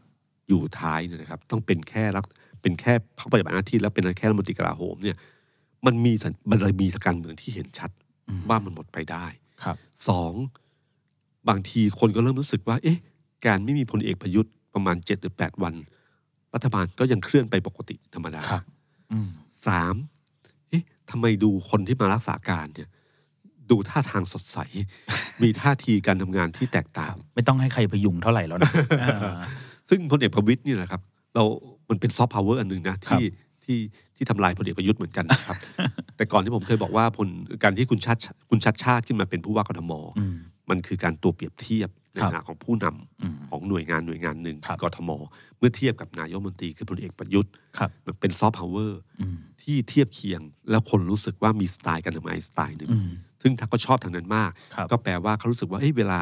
[SPEAKER 1] อยู่ท้ายนยนะครับ ต้องเป็นแค่รักเป็นแค่พักปฏิบัติหน้าที่แล้วเป็นแค่รัฐมนตรีกลาโหมเนี่ย มันมีบันมียมีการเมืองที่เห็นชัด ว่ามันหมดไปได้ครับสอง บางทีคนก็เริ่มรู้สึกว่าเอ๊ะการไม่มีพลเอกประยุทธ์ประมาณเจ็ดหรือแปดวัน รัฐบาลก็ยังเคลื่อนไปปกติธรรมดาสามเอ๊ะทำไมดูคนที่มารักษาการ เนี่ย ดูท่าทางสดใส มีท่าทีการทำงานที่แตกต่างไม่ต้องให้ใครพยุงเท่าไหร่แล้วนะซึ่งพลเอกประวิตยนี่แหละครับ เรามันเป็นซอฟต์พาวเวอร์อันหนึ่งนะที่ที่ที่ทำลายพลเอกประยุทธ์เหมือนกันนะครับ แต่ก่อนที่ผมเคยบอกว่าผลการที่คุณชัดคุณชัดชาติขึ้นมาเป็นผู้ว่ากทม มันคือการตัวเปรียบเทียบในฐานะของผู้นำของหน่วยงานหน่วยงานหนึ่งกทม เมื่อเทียบกับนายกมนตรีคือพลเอกประยุทธ์มันเป็นซอฟต์พาวเวอร์ที่เทียบเคียงแล้วคนรู้สึกว่ามีสไตล์กันหรือไม่สไตล์หนึ่งซึ่งทานก็ชอบทางนั้นมาก ก็แปลว่าเขารู้สึกว่าเวลา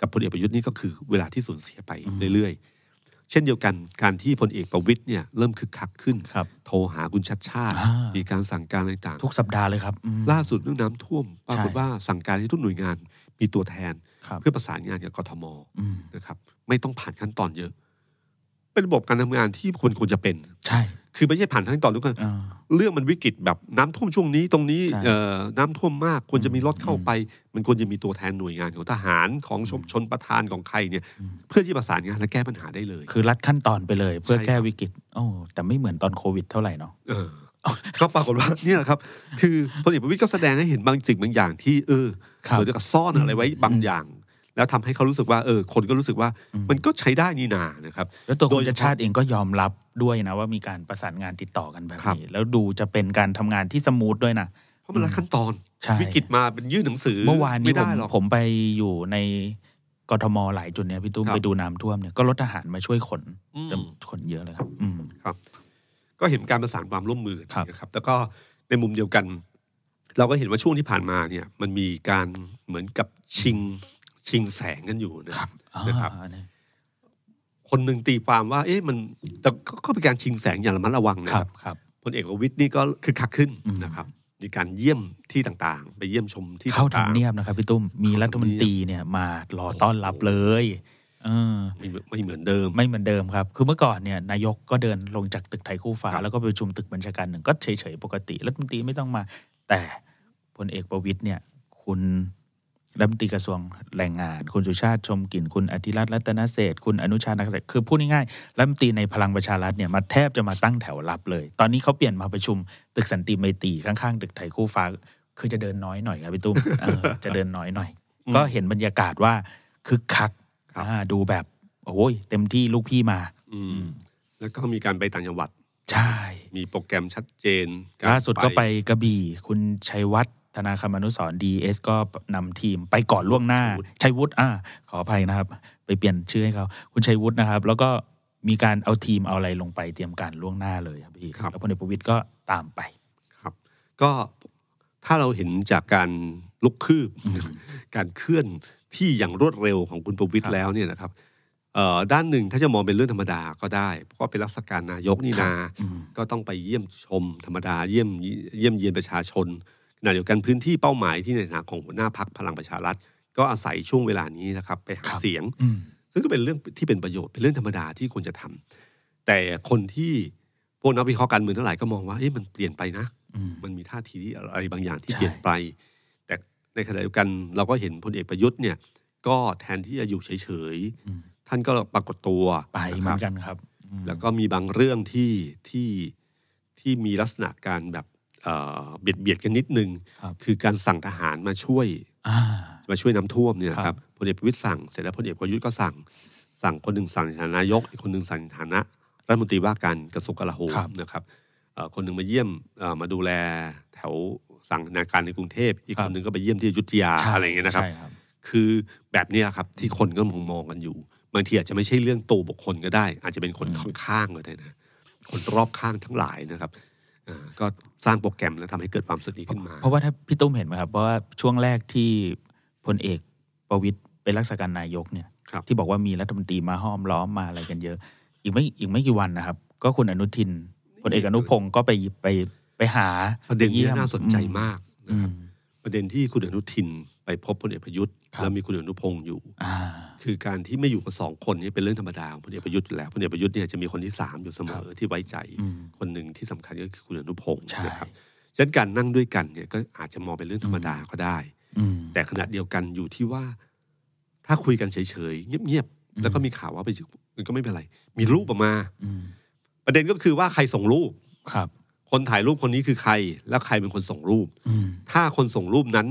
[SPEAKER 1] กับพลเอกประยุทธ์นี่ก็คือเวลาที่สูญเสียไปเรื่อย ๆเช่นเดียวกันการที่พลเอกประวิตยเนี่ยเริ่มคึกคักขึ้น โทรหาคุณชัดชาติ มีการสั่งการต่างๆทุกสัปดาห์เลยครับ ล่าสุดเรื่องน้ำท่วม ปรากฏว่าสั่งการให้ทุกหน่วยงานมีตัวแทน เพื่อประสานงานกับกทมนะครับไม่ต้องผ่านขั้นตอนเยอะเป็นระบบการทำงานที่คนควรจะเป็นใช่ คือไม่ใช่ผ่านทั้งตอนทุกคนเรื่องมันวิกฤตแบบน้ำท่วมช่วงนี้ตรงนี้น้ำท่วมมากควรจะมีรถเข้าไป มันควรจะมีตัวแทนหน่วยงานของทหารของชมชนประธานของใครเนี่ยเพื่อที่ประสานงานและแก้ปัญหาได้เลย คือรัดขั้นตอนไปเลย เพื่อแก้วิกฤต โอ้แต่ไม่เหมือนตอนโควิดเท่าไหร่เนาะก็ปรากฏว่าเนี่ยครับ คือพลเอกประวิตยก็แสดงให้เห็นบางสิ่งบางอย่างที่ เออเหมือนกับซ่อนอะไรไว้บางอย่างแล้วทำให้เขารู้สึกว่าเออคนก็รู้สึกว่ามันก็ใช้ได้นี่นานะครับ แล้วตัวคุณชาติเองก็ยอ
[SPEAKER 2] มรับด้วยนะว่ามีการประสานงานติดต่อกันแบบนี้ แล้วดูจะเป็นการทำงานที่สมูทด้วยนะเพราะมันละขั้นตอนวิกฤต
[SPEAKER 1] มาเป็นยื่นหนังสือเมื่อวานนี้ผมผมไป
[SPEAKER 2] อยู่ในกทมหลายจุดเนี่ยพี่ตุ้มไปดูน้ำท่วมเนี่ยก็รถทหารมาช่วยขนจำขนเยอะเ
[SPEAKER 1] ลยครับครับ ก็เห็นการประสานความร่วมมือครับ แล้วก็ในมุมเดียวกัน เราก็เห็นว่าช่วงที่ผ่านมาเนี่ย มันมีการเหมือนกับชิงชิงแสงกันอยู่นะครับนะครับ คนหนึ่งตีความว่า เอ๊ะมันแต่ก็เป็นการชิงแสงอย่างระมัดระวังนะครับครับพลเอกประวิทย์นี่ก็คือขักขึ้นนะครับมีการเยี่ยมที่ต่างๆ ไปเยี่ยมชมที่เข้าทำเนียบนะครับพี่ตุ้มมีรัฐมนตรีเนี่ยมา
[SPEAKER 2] รอต้อนรับเลยไม่เหมือนเดิมไม่เหมือนเดิมครับ คือเมื่อก่อนเนี่ย นายกก็เดินลงจากตึกไทยคู่ฟ้า แล้วก็ไปประชุมตึกบัญชาการหนึ่งก็เฉย ๆ ปกติ รัฐมนตรีไม่ต้องมา แต่พลเอกประวิตยเนี่ย คุณรัฐมนตรีกระทรวงแรงงาน คุณสุชาติชมกลิ่นคุณอธิรัตน์ รัตนเศษคุณอนุชานักเศษคือพูดง่ายๆ รัฐมนตรีในพลังประชารัฐเนี่ย มาแทบจะมาตั้งแถวรับเลย ตอนนี้เขาเปลี่ยนมาประชุม ตึกสันติไมตรีข้างๆตึกไทยคู่ฟ้า คือจะเดินน้อยหน่อยครับพี่ตุ้มจะเดินน้อยหน่อย ก็เห็นบรรยากาศว่าคึกคักดูแบบ โอ้ย เต็มที่ลูกพี่มา
[SPEAKER 1] อืแล้วก็มีการไปต่างจังหวัด ใช่ มีโปรแกรมชัดเจนล่าสุดก็
[SPEAKER 2] ไปกระบี่ คุณชัยวัฒน์ธนาคามนุสรดีเอสก็นำทีมไปก่อนล่วงหน้าชัยวุฒิอ่าขออภัยนะครับ ไปเปลี่ยนชื่อให้เขาคุณชัยวุฒินะครับ แล้วก็มีการเอาทีมเอาอะไร
[SPEAKER 1] ลงไปเตรียมการล่วงหน้าเลยครับพี่แล้วพลเอกประวิตยก็ตามไปครับ ก็ถ้าเราเห็นจากการลุกคืบการเคลื่อนที่อย่างรวดเร็วของคุณประวิตยแล้วเนี่ยนะครับด้านหนึ่งถ้าจะมองเป็นเรื่องธรรมดาก็ได้ เพราะเป็นรัศการนายกนี่นาก็ต้องไปเยี่ยมชมธรรมดาเยี่ยมเยี่ยมเยียนประชาชนขณะเดียวกันพื้นที่เป้าหมายที่ในฐานะของหัวหน้าพักพลังประชารัฐก็อาศัยช่วงเวลานี้นะครับ ไปหาเสียง ซึ่งก็เป็นเรื่องที่เป็นประโยชน์ เป็นเรื่องธรรมดาที่ควรจะทำ แต่คนที่พวกนักวิเคราะห์การเมืองทั้งหลายก็มองว่าเอ๊ะมันเปลี่ยนไปนะมันมีท่าทีที่อะไรบางอย่างที่เปลี่ยนไป แต่ในขณะเดียวกันเราก็เห็นพลเอกประยุทธ์เนี่ย ก็แทนที่จะอยู่เฉยๆท่านก็ปรากฏตัวไปเหมือนกันครับ แล้วก็มีบางเรื่องที่ที่ที่มีลักษณะการแบบเบียดเบียดกันนิดนึง คือการสั่งทหารมาช่วยมาช่วยน้ำท่วมเนี่ยครับพลเอกประวิตยสั่งเสร็จแล้วพลเอกประยุทธ์ก็สั่งสั่งคนหนึ่งสั่งในฐานะนายกอีกคนหนึ่งสั่งในฐานะรัฐมนตรีว่าการกระทรวงกลาโหมนะครับคนหนึ่งมาเยี่ยมมาดูแลแถวสั่งนาการในกรุงเทพอีกคนหนึ่งก็ไปเยี่ยมที่ยุทธยาอะไรอย่างเงี้ยนะครับ คือแบบนี้ครับที่คนก็มองมองกันอยู่บางทีอาจจะไม่ใช่เรื่องตัวบุคคลก็ได้ อาจจะเป็นคนข้างๆก็ได้นะคนรอบข้างทั้งหลายนะครับก็สร้างโปรแกรมแล้วทำให้เกิดความสุดนี
[SPEAKER 2] ้ขึ้นมา เพราะว่าถ้าพี่ตุ้มเห็นไหมครับว่าช่วงแรกที่พลเอกประวิตยเป็นรักษาการนายกเนี่ยที่บอกว่ามีรัฐมนตรีมาห้อมล้อมมาอะไรกันเยอะ อีกไม่อีกไม่กี่วันนะค
[SPEAKER 1] รับ ก็คุณอนุทินพลเอกอนุพงศ์ก็ไปไปไปหาประเด็นที่น่าสนใจมากนะครับประเด็นที่คุณอนุทินไปพบพลเอกประยุทธ์แล้วมีคุณอนุพงศ์อยู่คือการที่ไม่อยู่กับสองคนนี่เป็นเรื่องธรรมดาของพลเอกประยุทธ์อยู่แล้วพลเอกประยุทธ์เนี่ยจะมีคนที่สามอยู่เสมอที่ไว้ใจคนหนึ่งที่สำคัญก็คือคุณอนุพงศ์นะครับฉะนั้นการนั่งด้วยกันเนี่ยก็อาจจะมองเป็นเรื่องธรรมดาก็ได้แต่ขณะเดียวกันอยู่ที่ว่า ถ้าคุยกันเฉยๆเงียบๆแล้วก็มีข่าวว่าไปมันก็ไม่เป็นไร มีรูปออกมาประเด็นก็คือว่าใครส่งรูปครับ คนถ่ายรูปคนนี้คือใคร แล้วใครเป็นคนส่งรูปถ้าคนส่งรูปนั้น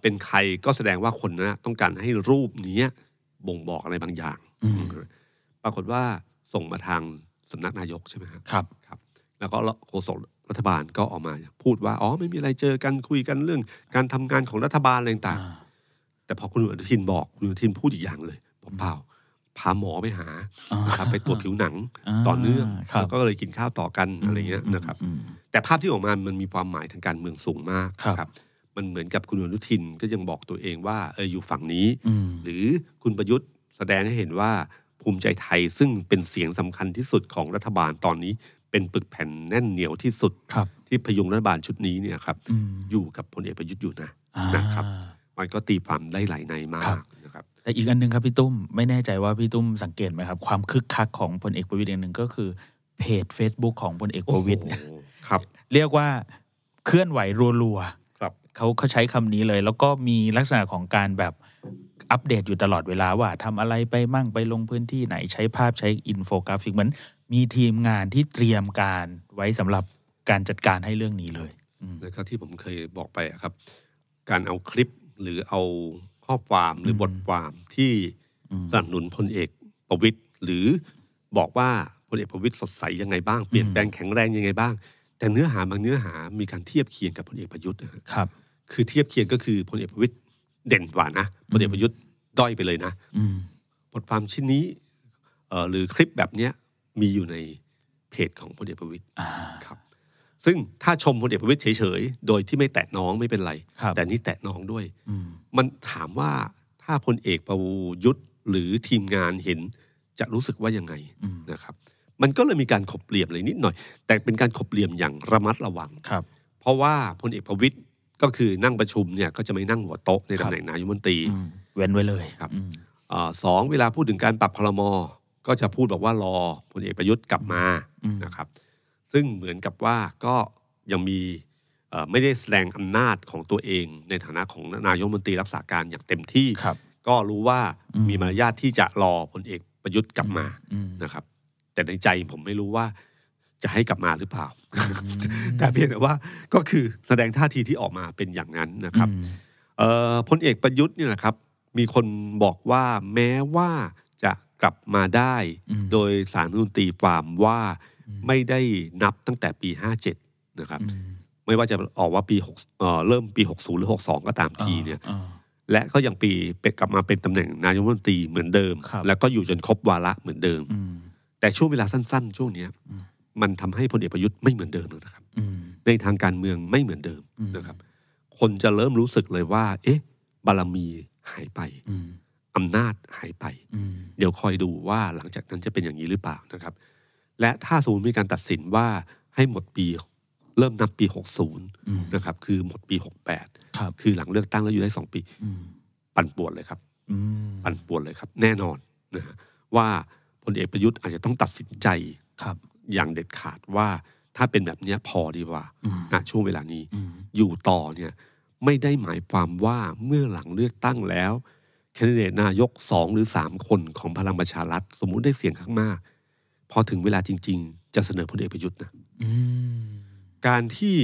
[SPEAKER 1] เป็นใครก็แสดงว่าคนนะั้นต้องการให้รูปนี้บ่งบอกอะไรบางอย่างปรากฏว่าส่งมาทางสำนักนายกใช่ไหมครับ ครับรบแล้วก็โฆษกรัฐบาลก็ออกมา พูดว่าอ๋อไม่มีอะไรเจอกันคุยกันเรื่องการทำงานของรัฐบาลอะไรต่างแต่พอคุณอนุทินบอกคุณอนุทินพูดอีกอย่างเลยเปล่าพาหมอไปหาครับ ไปตรวจผิวหนังต่อเนื่องแล้วก็เลยกินข้าวต่อกันอะไรเงี้ยนะครับ แต่ภาพที่ออกมามันมีความหมายทางการเมืองสูงมากครับมันเหมือนกับคุณอนุทินก็ยังบอกตัวเองว่าเอออยู่ฝั่งนี้ หรือคุณประยุทธ์ แสดงให้เห็นว่าภูมิใจไทยซึ่งเป็นเสียงสำคัญที่สุดของรัฐบาลตอนนี้ เป็นปึกแผ่นแน่นเหนียวที่สุด ที่พยุงรัฐบาลชุดนี้เนี่ยครับอยู่กับพลเอกประยุทธ์อยู่นะนะครับ มันก็ตีความได้หลายในมากนะคร
[SPEAKER 2] ับแต่อีกอันนึงครับพี่ตุ้มไม่แน่ใจว่าพี่ตุ้มสังเกตไหมครับความคึกคักของพลเอกประวิตยอันหนึ่งก็คือ เพจ Facebook ของพลเอกประวิตยครับเรียกว่าเคลื่อนไหวรัวๆเขาเขาใช้คำนี้เลย แล้วก็มีลักษณะของการแบบอัปเดตอยู่ตลอดเวลาว่าทำอะไรไปมั่ง ไปลงพื้นที่ไหน ใช้ภาพใช้อินโฟกราฟิกเหมือนมีทีมงานที่เตรียมการไว้สำหรับการจัดการให้เรื่องนี้เลยนะครับที่ผ
[SPEAKER 1] มเคยบอกไปครับ การเอาคลิปหรือเอาข้อความหรือบทความที่สนับสนุนพลเอกประวิตยหรือบอกว่าพลเอกประวิตยสดใสยังไงบ้างเปลี่ยนแปลงแข็งแรงยังไงบ้าง แต่เนื้อหาบางเนื้อหามีการเทียบเคียงกับพลเอกประยุทธ์นะครับคือเทียบเคียงก็คือ พลเอกประวิตยเด่นกว่านะ พลเอกประยุทธ์ด้อยไปเลยนะบทความชิ้นนี้หรือคลิปแบบเนี้ยมีอยู่ในเพจของพลเอกประวิตยครับ ซึ่งถ้าชมพลเอกประวิตยเฉย ๆ โดยที่ไม่แตะน้องไม่เป็นไรรแต่นี่แตะน้องด้วยมันถามว่าถ้าพลเอกประยุทธ์หรือทีมงานเห็นจะรู้สึกว่ายังไงนะครับ มันก็เลยมีการขบเหลี่ยมอะไรนิดหน่อย แต่เป็นการขบเหลี่ยมอย่างระมัดระวังครับ เพราะว่าพลเอกประวิตยก็คือนั่งประชุมเนี่ยก็จะไม่นั่งหัวโต๊ะในตำแหน่งนายมนตรี เว้นไว้เลยครับสองเวลาพูดถึงการปรับคลมก็จะพูดบอกว่ารอพลเอกประยุทธ์กลับมานะครับ ซึ่งเหมือนกับว่าก็ยังมีไม่ได้แสดงอำนาจของตัวเอง ในฐานะของนายกมนตรีรักษาการอย่างเต็มที่ก็รู้ว่ามีมารยาทที่จะรอพลเอกประยุทธ์กลับมานะครับ แต่ในใจผมไม่รู้ว่าจะให้กลับมาหรือเปล่า แต่เพียงแต่ว่าก็คือแสดงท่าทีที่ออกมาเป็นอย่างนั้นนะครับพลเอกประยุทธ์เนี่ยนะครับ มีคนบอกว่าแม้ว่าจะกลับมาได้โดยสารนุนตีความว่าไม่ได้นับตั้งแต่ปี57นะครับ ไม่ว่าจะออกว่าปี6เริ่มปี60หรือ62ก็ตามทีเนี่ย และก็ยังปีเป็นกลับมาเป็นตำแหน่งนายกรัฐมนตรีเหมือนเดิมแล้วก็อยู่จนครบวาระเหมือนเดิมแต่ช่วงเวลาสั้นๆ ช่วงเนี้ยมันทำให้พลเอกประยุทธ์ไม่เหมือนเดิมนะครับในทางการเมืองไม่เหมือนเดิมนะครับ คนจะเริ่มรู้สึกเลยว่า เอ๊ะ บารมีหายไปอำนาจหายไป เดี๋ยวคอยดูว่าหลังจากนั้นจะเป็นอย่างนี้หรือเปล่านะครับ และถ้าสมมติมีการตัดสินว่าให้หมดปี เริ่มนับปีหกศูนย์นะครับ คือหมดปีหกแปดคือหลังเลือกตั้งแล้วอยู่ได้สองปีปั่นป่วนเลยครับปั่นป่วนเลยครับ แน่นอนนะว่าพลเอกประยุทธ์อาจจะต้องตัดสินใจครับอย่างเด็ดขาดว่าถ้าเป็นแบบนี้พอดีกว่าณช่วงเวลานี้ อยู่ต่อเนี่ย ไม่ได้หมายความว่าเมื่อหลังเลือกตั้งแล้วแคนดิเดตนายกสองหรือสามคนของพลังประชารัฐสมมุติได้เสียงข้างมาก พอถึงเวลาจริงๆ จะเสนอพลเอกประยุทธ์นะการที่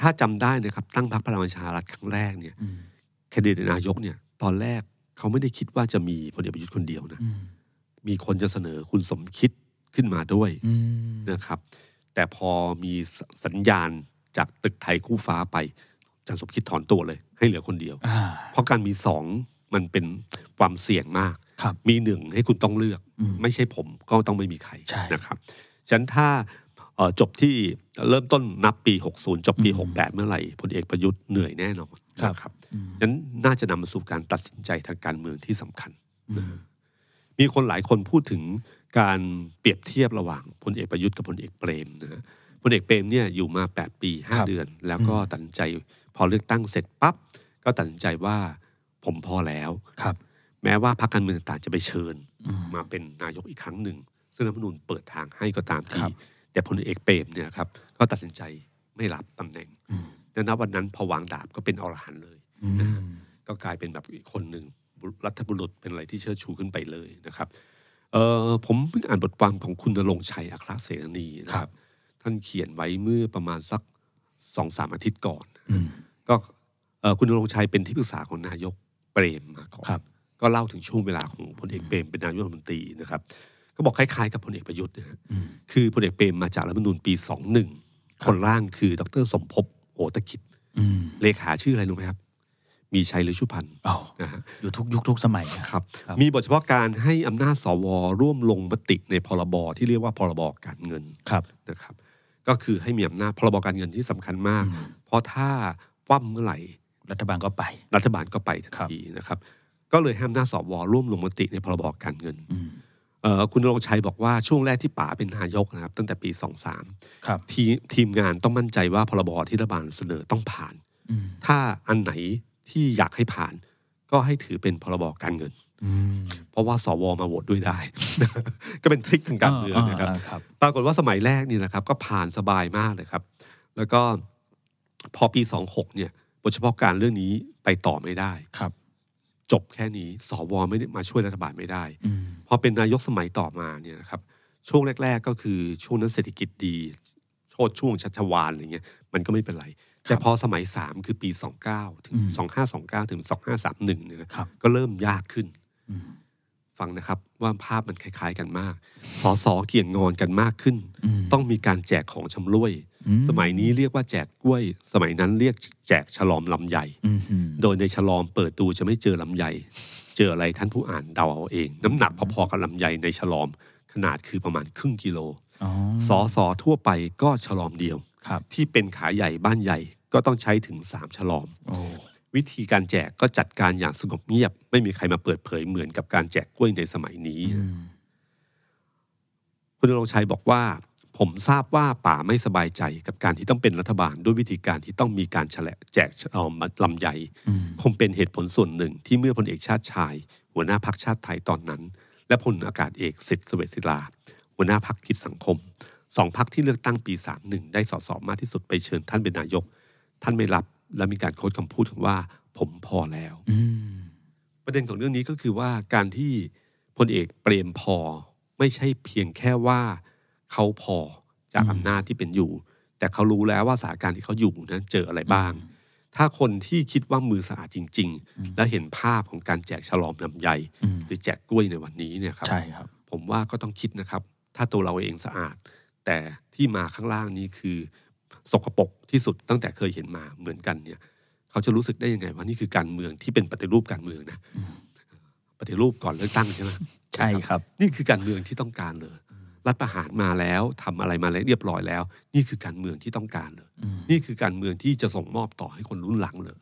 [SPEAKER 1] ถ้าจำได้นะครับ ตั้งพรรคพลังประชารัฐครั้งแรกเนี่ยแคนดิเดตนายกเนี่ย ตอนแรกเขาไม่ได้คิดว่าจะมีพลเอกประยุทธ์คนเดียวนะมีคนจะเสนอคุณสมคิดขึ้นมาด้วยนะครับ แต่พอมีสัญญาณจากตึกไทยคู่ฟ้าไปจันสมคิดถอนตัวเลย ให้เหลือคนเดียว เพราะการมีสองมันเป็นความเสี่ยงมาก มีหนึ่งให้คุณต้องเลือกไม่ใช่ผม ก็ต้องไม่มีใครนะครับฉะนั้นถ้าจบที่เริ่มต้นนับปี 60 จบปี 68 เมื่อไหร่พลเอกประยุทธ์เหนื่อยแน่นอนนะครับฉะนั้นน่าจะนำมาสู่การตัดสินใจทางการเมืองที่สำคัญ มีคนหลายคนพูดถึงการเปรียบเทียบระหว่างพลเอกประยุทธ์กับพลเอกเปรมนะพลเอกเปรมเนี่ยอยู่มา 8 ปี 5 เดือน แล้วก็ตัดใจพอเลือกตั้งเสร็จปั๊บก็ตัดใจว่าผมพอแล้วครับ แม้ว่าพรรคการเมืองต่างจะไปเชิญ มาเป็นนายกอีกครั้งหนึ่งซึ่งรัฐมนูญเปิดทางให้ก็ตามทีแต่พลเอกเปรมเนี่ยครับก็ตัดสินใจไม่รับตำแหน่งดังนั้นวันนั้นพอวางดาบก็เป็นอรหันเลยก็กลายเป็นแบบคนหนึ่งรัฐบุรุษเป็นอะไรที่เชิดชูขึ้นไปเลยนะครับเออผมเพิ่งอ่านบทความของคุณนรงชัยอัครเสนีนะครับ ท่านเขียนไว้เมื่อประมาณสักสองสามอาทิตย์ก่อน ก็คุณนรงชัยเป็นที่ปรึกษาของนายกเปรมมาก่อนก็เล่าถึงช่วงเวลาของพลเอกเปรมเป็นนายกรัฐมนตรีนะครับ ก็บอกคล้ายๆกับพลเอกประยุทธ์นะคือพลเอกเปรมมาจากรัฐมนูลปีสองหนึ่งคนร่างคือ ดร สมภพโอตะกิจเลขาชื่ออะไรรู้ไหมครับมีชัยฤชุพันธ์อยู่ทุกยุคทุกสมัยครับ มีบทเฉพาะการให้อำนาจสว ร่วมลงมติในพรบที่เรียกว่าพรบการเงินครับนะครับ ก็คือให้มีอำนาจพรบการเงินที่สำคัญมากเพราะถ้าคว่ำเมื่อไหร่รัฐบาลก็ไป รัฐบาลก็ไปทันทีนะครับก็เลยให้อำนาจสวร่วมลงมติในพรบการเงินคุณรงชัยบอกว่าช่วงแรกที่ป๋าเป็นนายกนะครับตั้งแต่ปีสองสามททีมงานต้องมั่นใจว่าพรบที่รัฐบาลเสนอต้องผ่าน ถ้าอันไหนที่อยากให้ผ่านก็ให้ถือเป็นพรบการเงิน เพราะว่าสวมาโหวตด้วยได้ ก็เป็นทริคทางการเมืองนะครับ ปรากฏว่าสมัยแรกนี่นะครับ ก็ผ่านสบายมากเลยครับ แล้วก็พอปีสองหกเนี่ยบทเฉพาะการเรื่องนี้ไปต่อไม่ได้ครับ จบแค่นี้สวไม่ได้มาช่วยรัฐบาลไม่ได้พอเป็นนายกสมัยต่อมาเนี่ยนะครับช่วงแรก ๆ ก็คือช่วงนั้นเศรษฐกิจดีโชดช่วงชัชวานอะไรเงี้ยมันก็ไม่เป็นไรแต่พอสมัย 3 คือปี 29 ถึง 2529 ถึง 2531เนี่ยก็เริ่มยากขึ้น ฟังนะครับ ว่าภาพมันคล้าย ๆ กันมากสอสอเกี่ยงงอนกันมากขึ้น ต้องมีการแจกของชำร่วย สมัยนี้เรียกว่าแจกกล้วย สมัยนั้นเรียกแจกฉลอมลำใหญ่โดยในฉลอมเปิดดูจะไม่เจอลำใหญ่ เจออะไรท่านผู้อ่านเดาเอาเอง น้ำหนักพอ ๆ กับลำไยในฉลอม ขนาดคือประมาณครึ่งกิโลสอสอทั่วไปก็ฉลอมเดียวที่เป็นขาใหญ่บ้านใหญ่ก็ต้องใช้ถึงสามฉลอม วิธีการแจกก็จัดการอย่างสงบเงียบ ไม่มีใครมาเปิดเผยเหมือนกับการแจกกล้วยในสมัยนี้คุณรงชัยบอกว่า ผมทราบว่าป่าไม่สบายใจกับการที่ต้องเป็นรัฐบาลด้วยวิธีการที่ต้องมีการฉลแจกฉลอมลำใหญ่คงเป็นเหตุผลส่วนหนึ่ง ที่เมื่อพลเอกชาติชาย หัวหน้าพักชาติไทยตอนนั้น และพลอากาศเอกสิทธิเสวสิลา หัวหน้าพักคิดสังคมสองพักที่เลือกตั้งปีสามหนึ่งได้สอสอมากที่สุดไปเชิญท่านเป็นนายก ท่านไม่รับ และมีการโค้ดคำพูดถึงว่า ผมพอแล้ว ประเด็นของเรื่องนี้ก็คือว่าการที่พลเอกเปรมพอ ไม่ใช่เพียงแค่ว่าเขาพอจากอำนาจที่เป็นอยู่ แต่เขารู้แล้วว่าสถานการณ์ที่เขาอยู่นั้นเจออะไรบ้าง ถ้าคนที่คิดว่ามือสะอาดจริง ๆ และเห็นภาพของการแจกฉลอมลำใหญ่หรือแจกกล้วยในวันนี้เนี่ยครับใช่ครับ ผมว่าก็ต้องคิดนะครับ ถ้าตัวเราเองสะอาดแต่ที่มาข้างล่างนี้คือ สกปรกที่สุดตั้งแต่เคยเห็นมาเหมือนกันเนี่ย เขาจะรู้สึกได้ยังไงว่านี่คือการเมืองที่เป็นปฏิรูปการเมืองนะ ปฏิรูปก่อนเลือกตั้งใช่ไหมใช่ครับ นี่คือการเมืองที่ต้องการเลยรัฐประหารมาแล้วทำอะไรมาแล้วเรียบร้อยแล้ว นี่คือการเมืองที่ต้องการเลย นี่คือการเมืองที่จะส่งมอบต่อให้คนรุ่นหลังเลย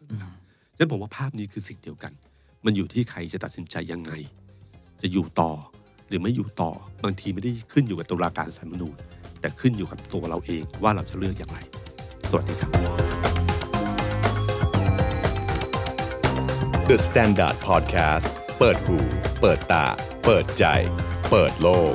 [SPEAKER 1] ฉะนั้นผมว่าภาพนี้คือสิ่งเดียวกัน มันอยู่ที่ใครจะตัดสินใจยังไง จะอยู่ต่อหรือไม่อยู่ต่อบางทีไม่ได้ขึ้นอยู่กับตุลาการสารมนูญแต่ขึ้นอยู่กับตัวเราเองว่าเราจะเลือกอย่างไร สวัสดีครับ The Standard Podcast เปิดหู เปิดตา เปิดใจ เปิดโลก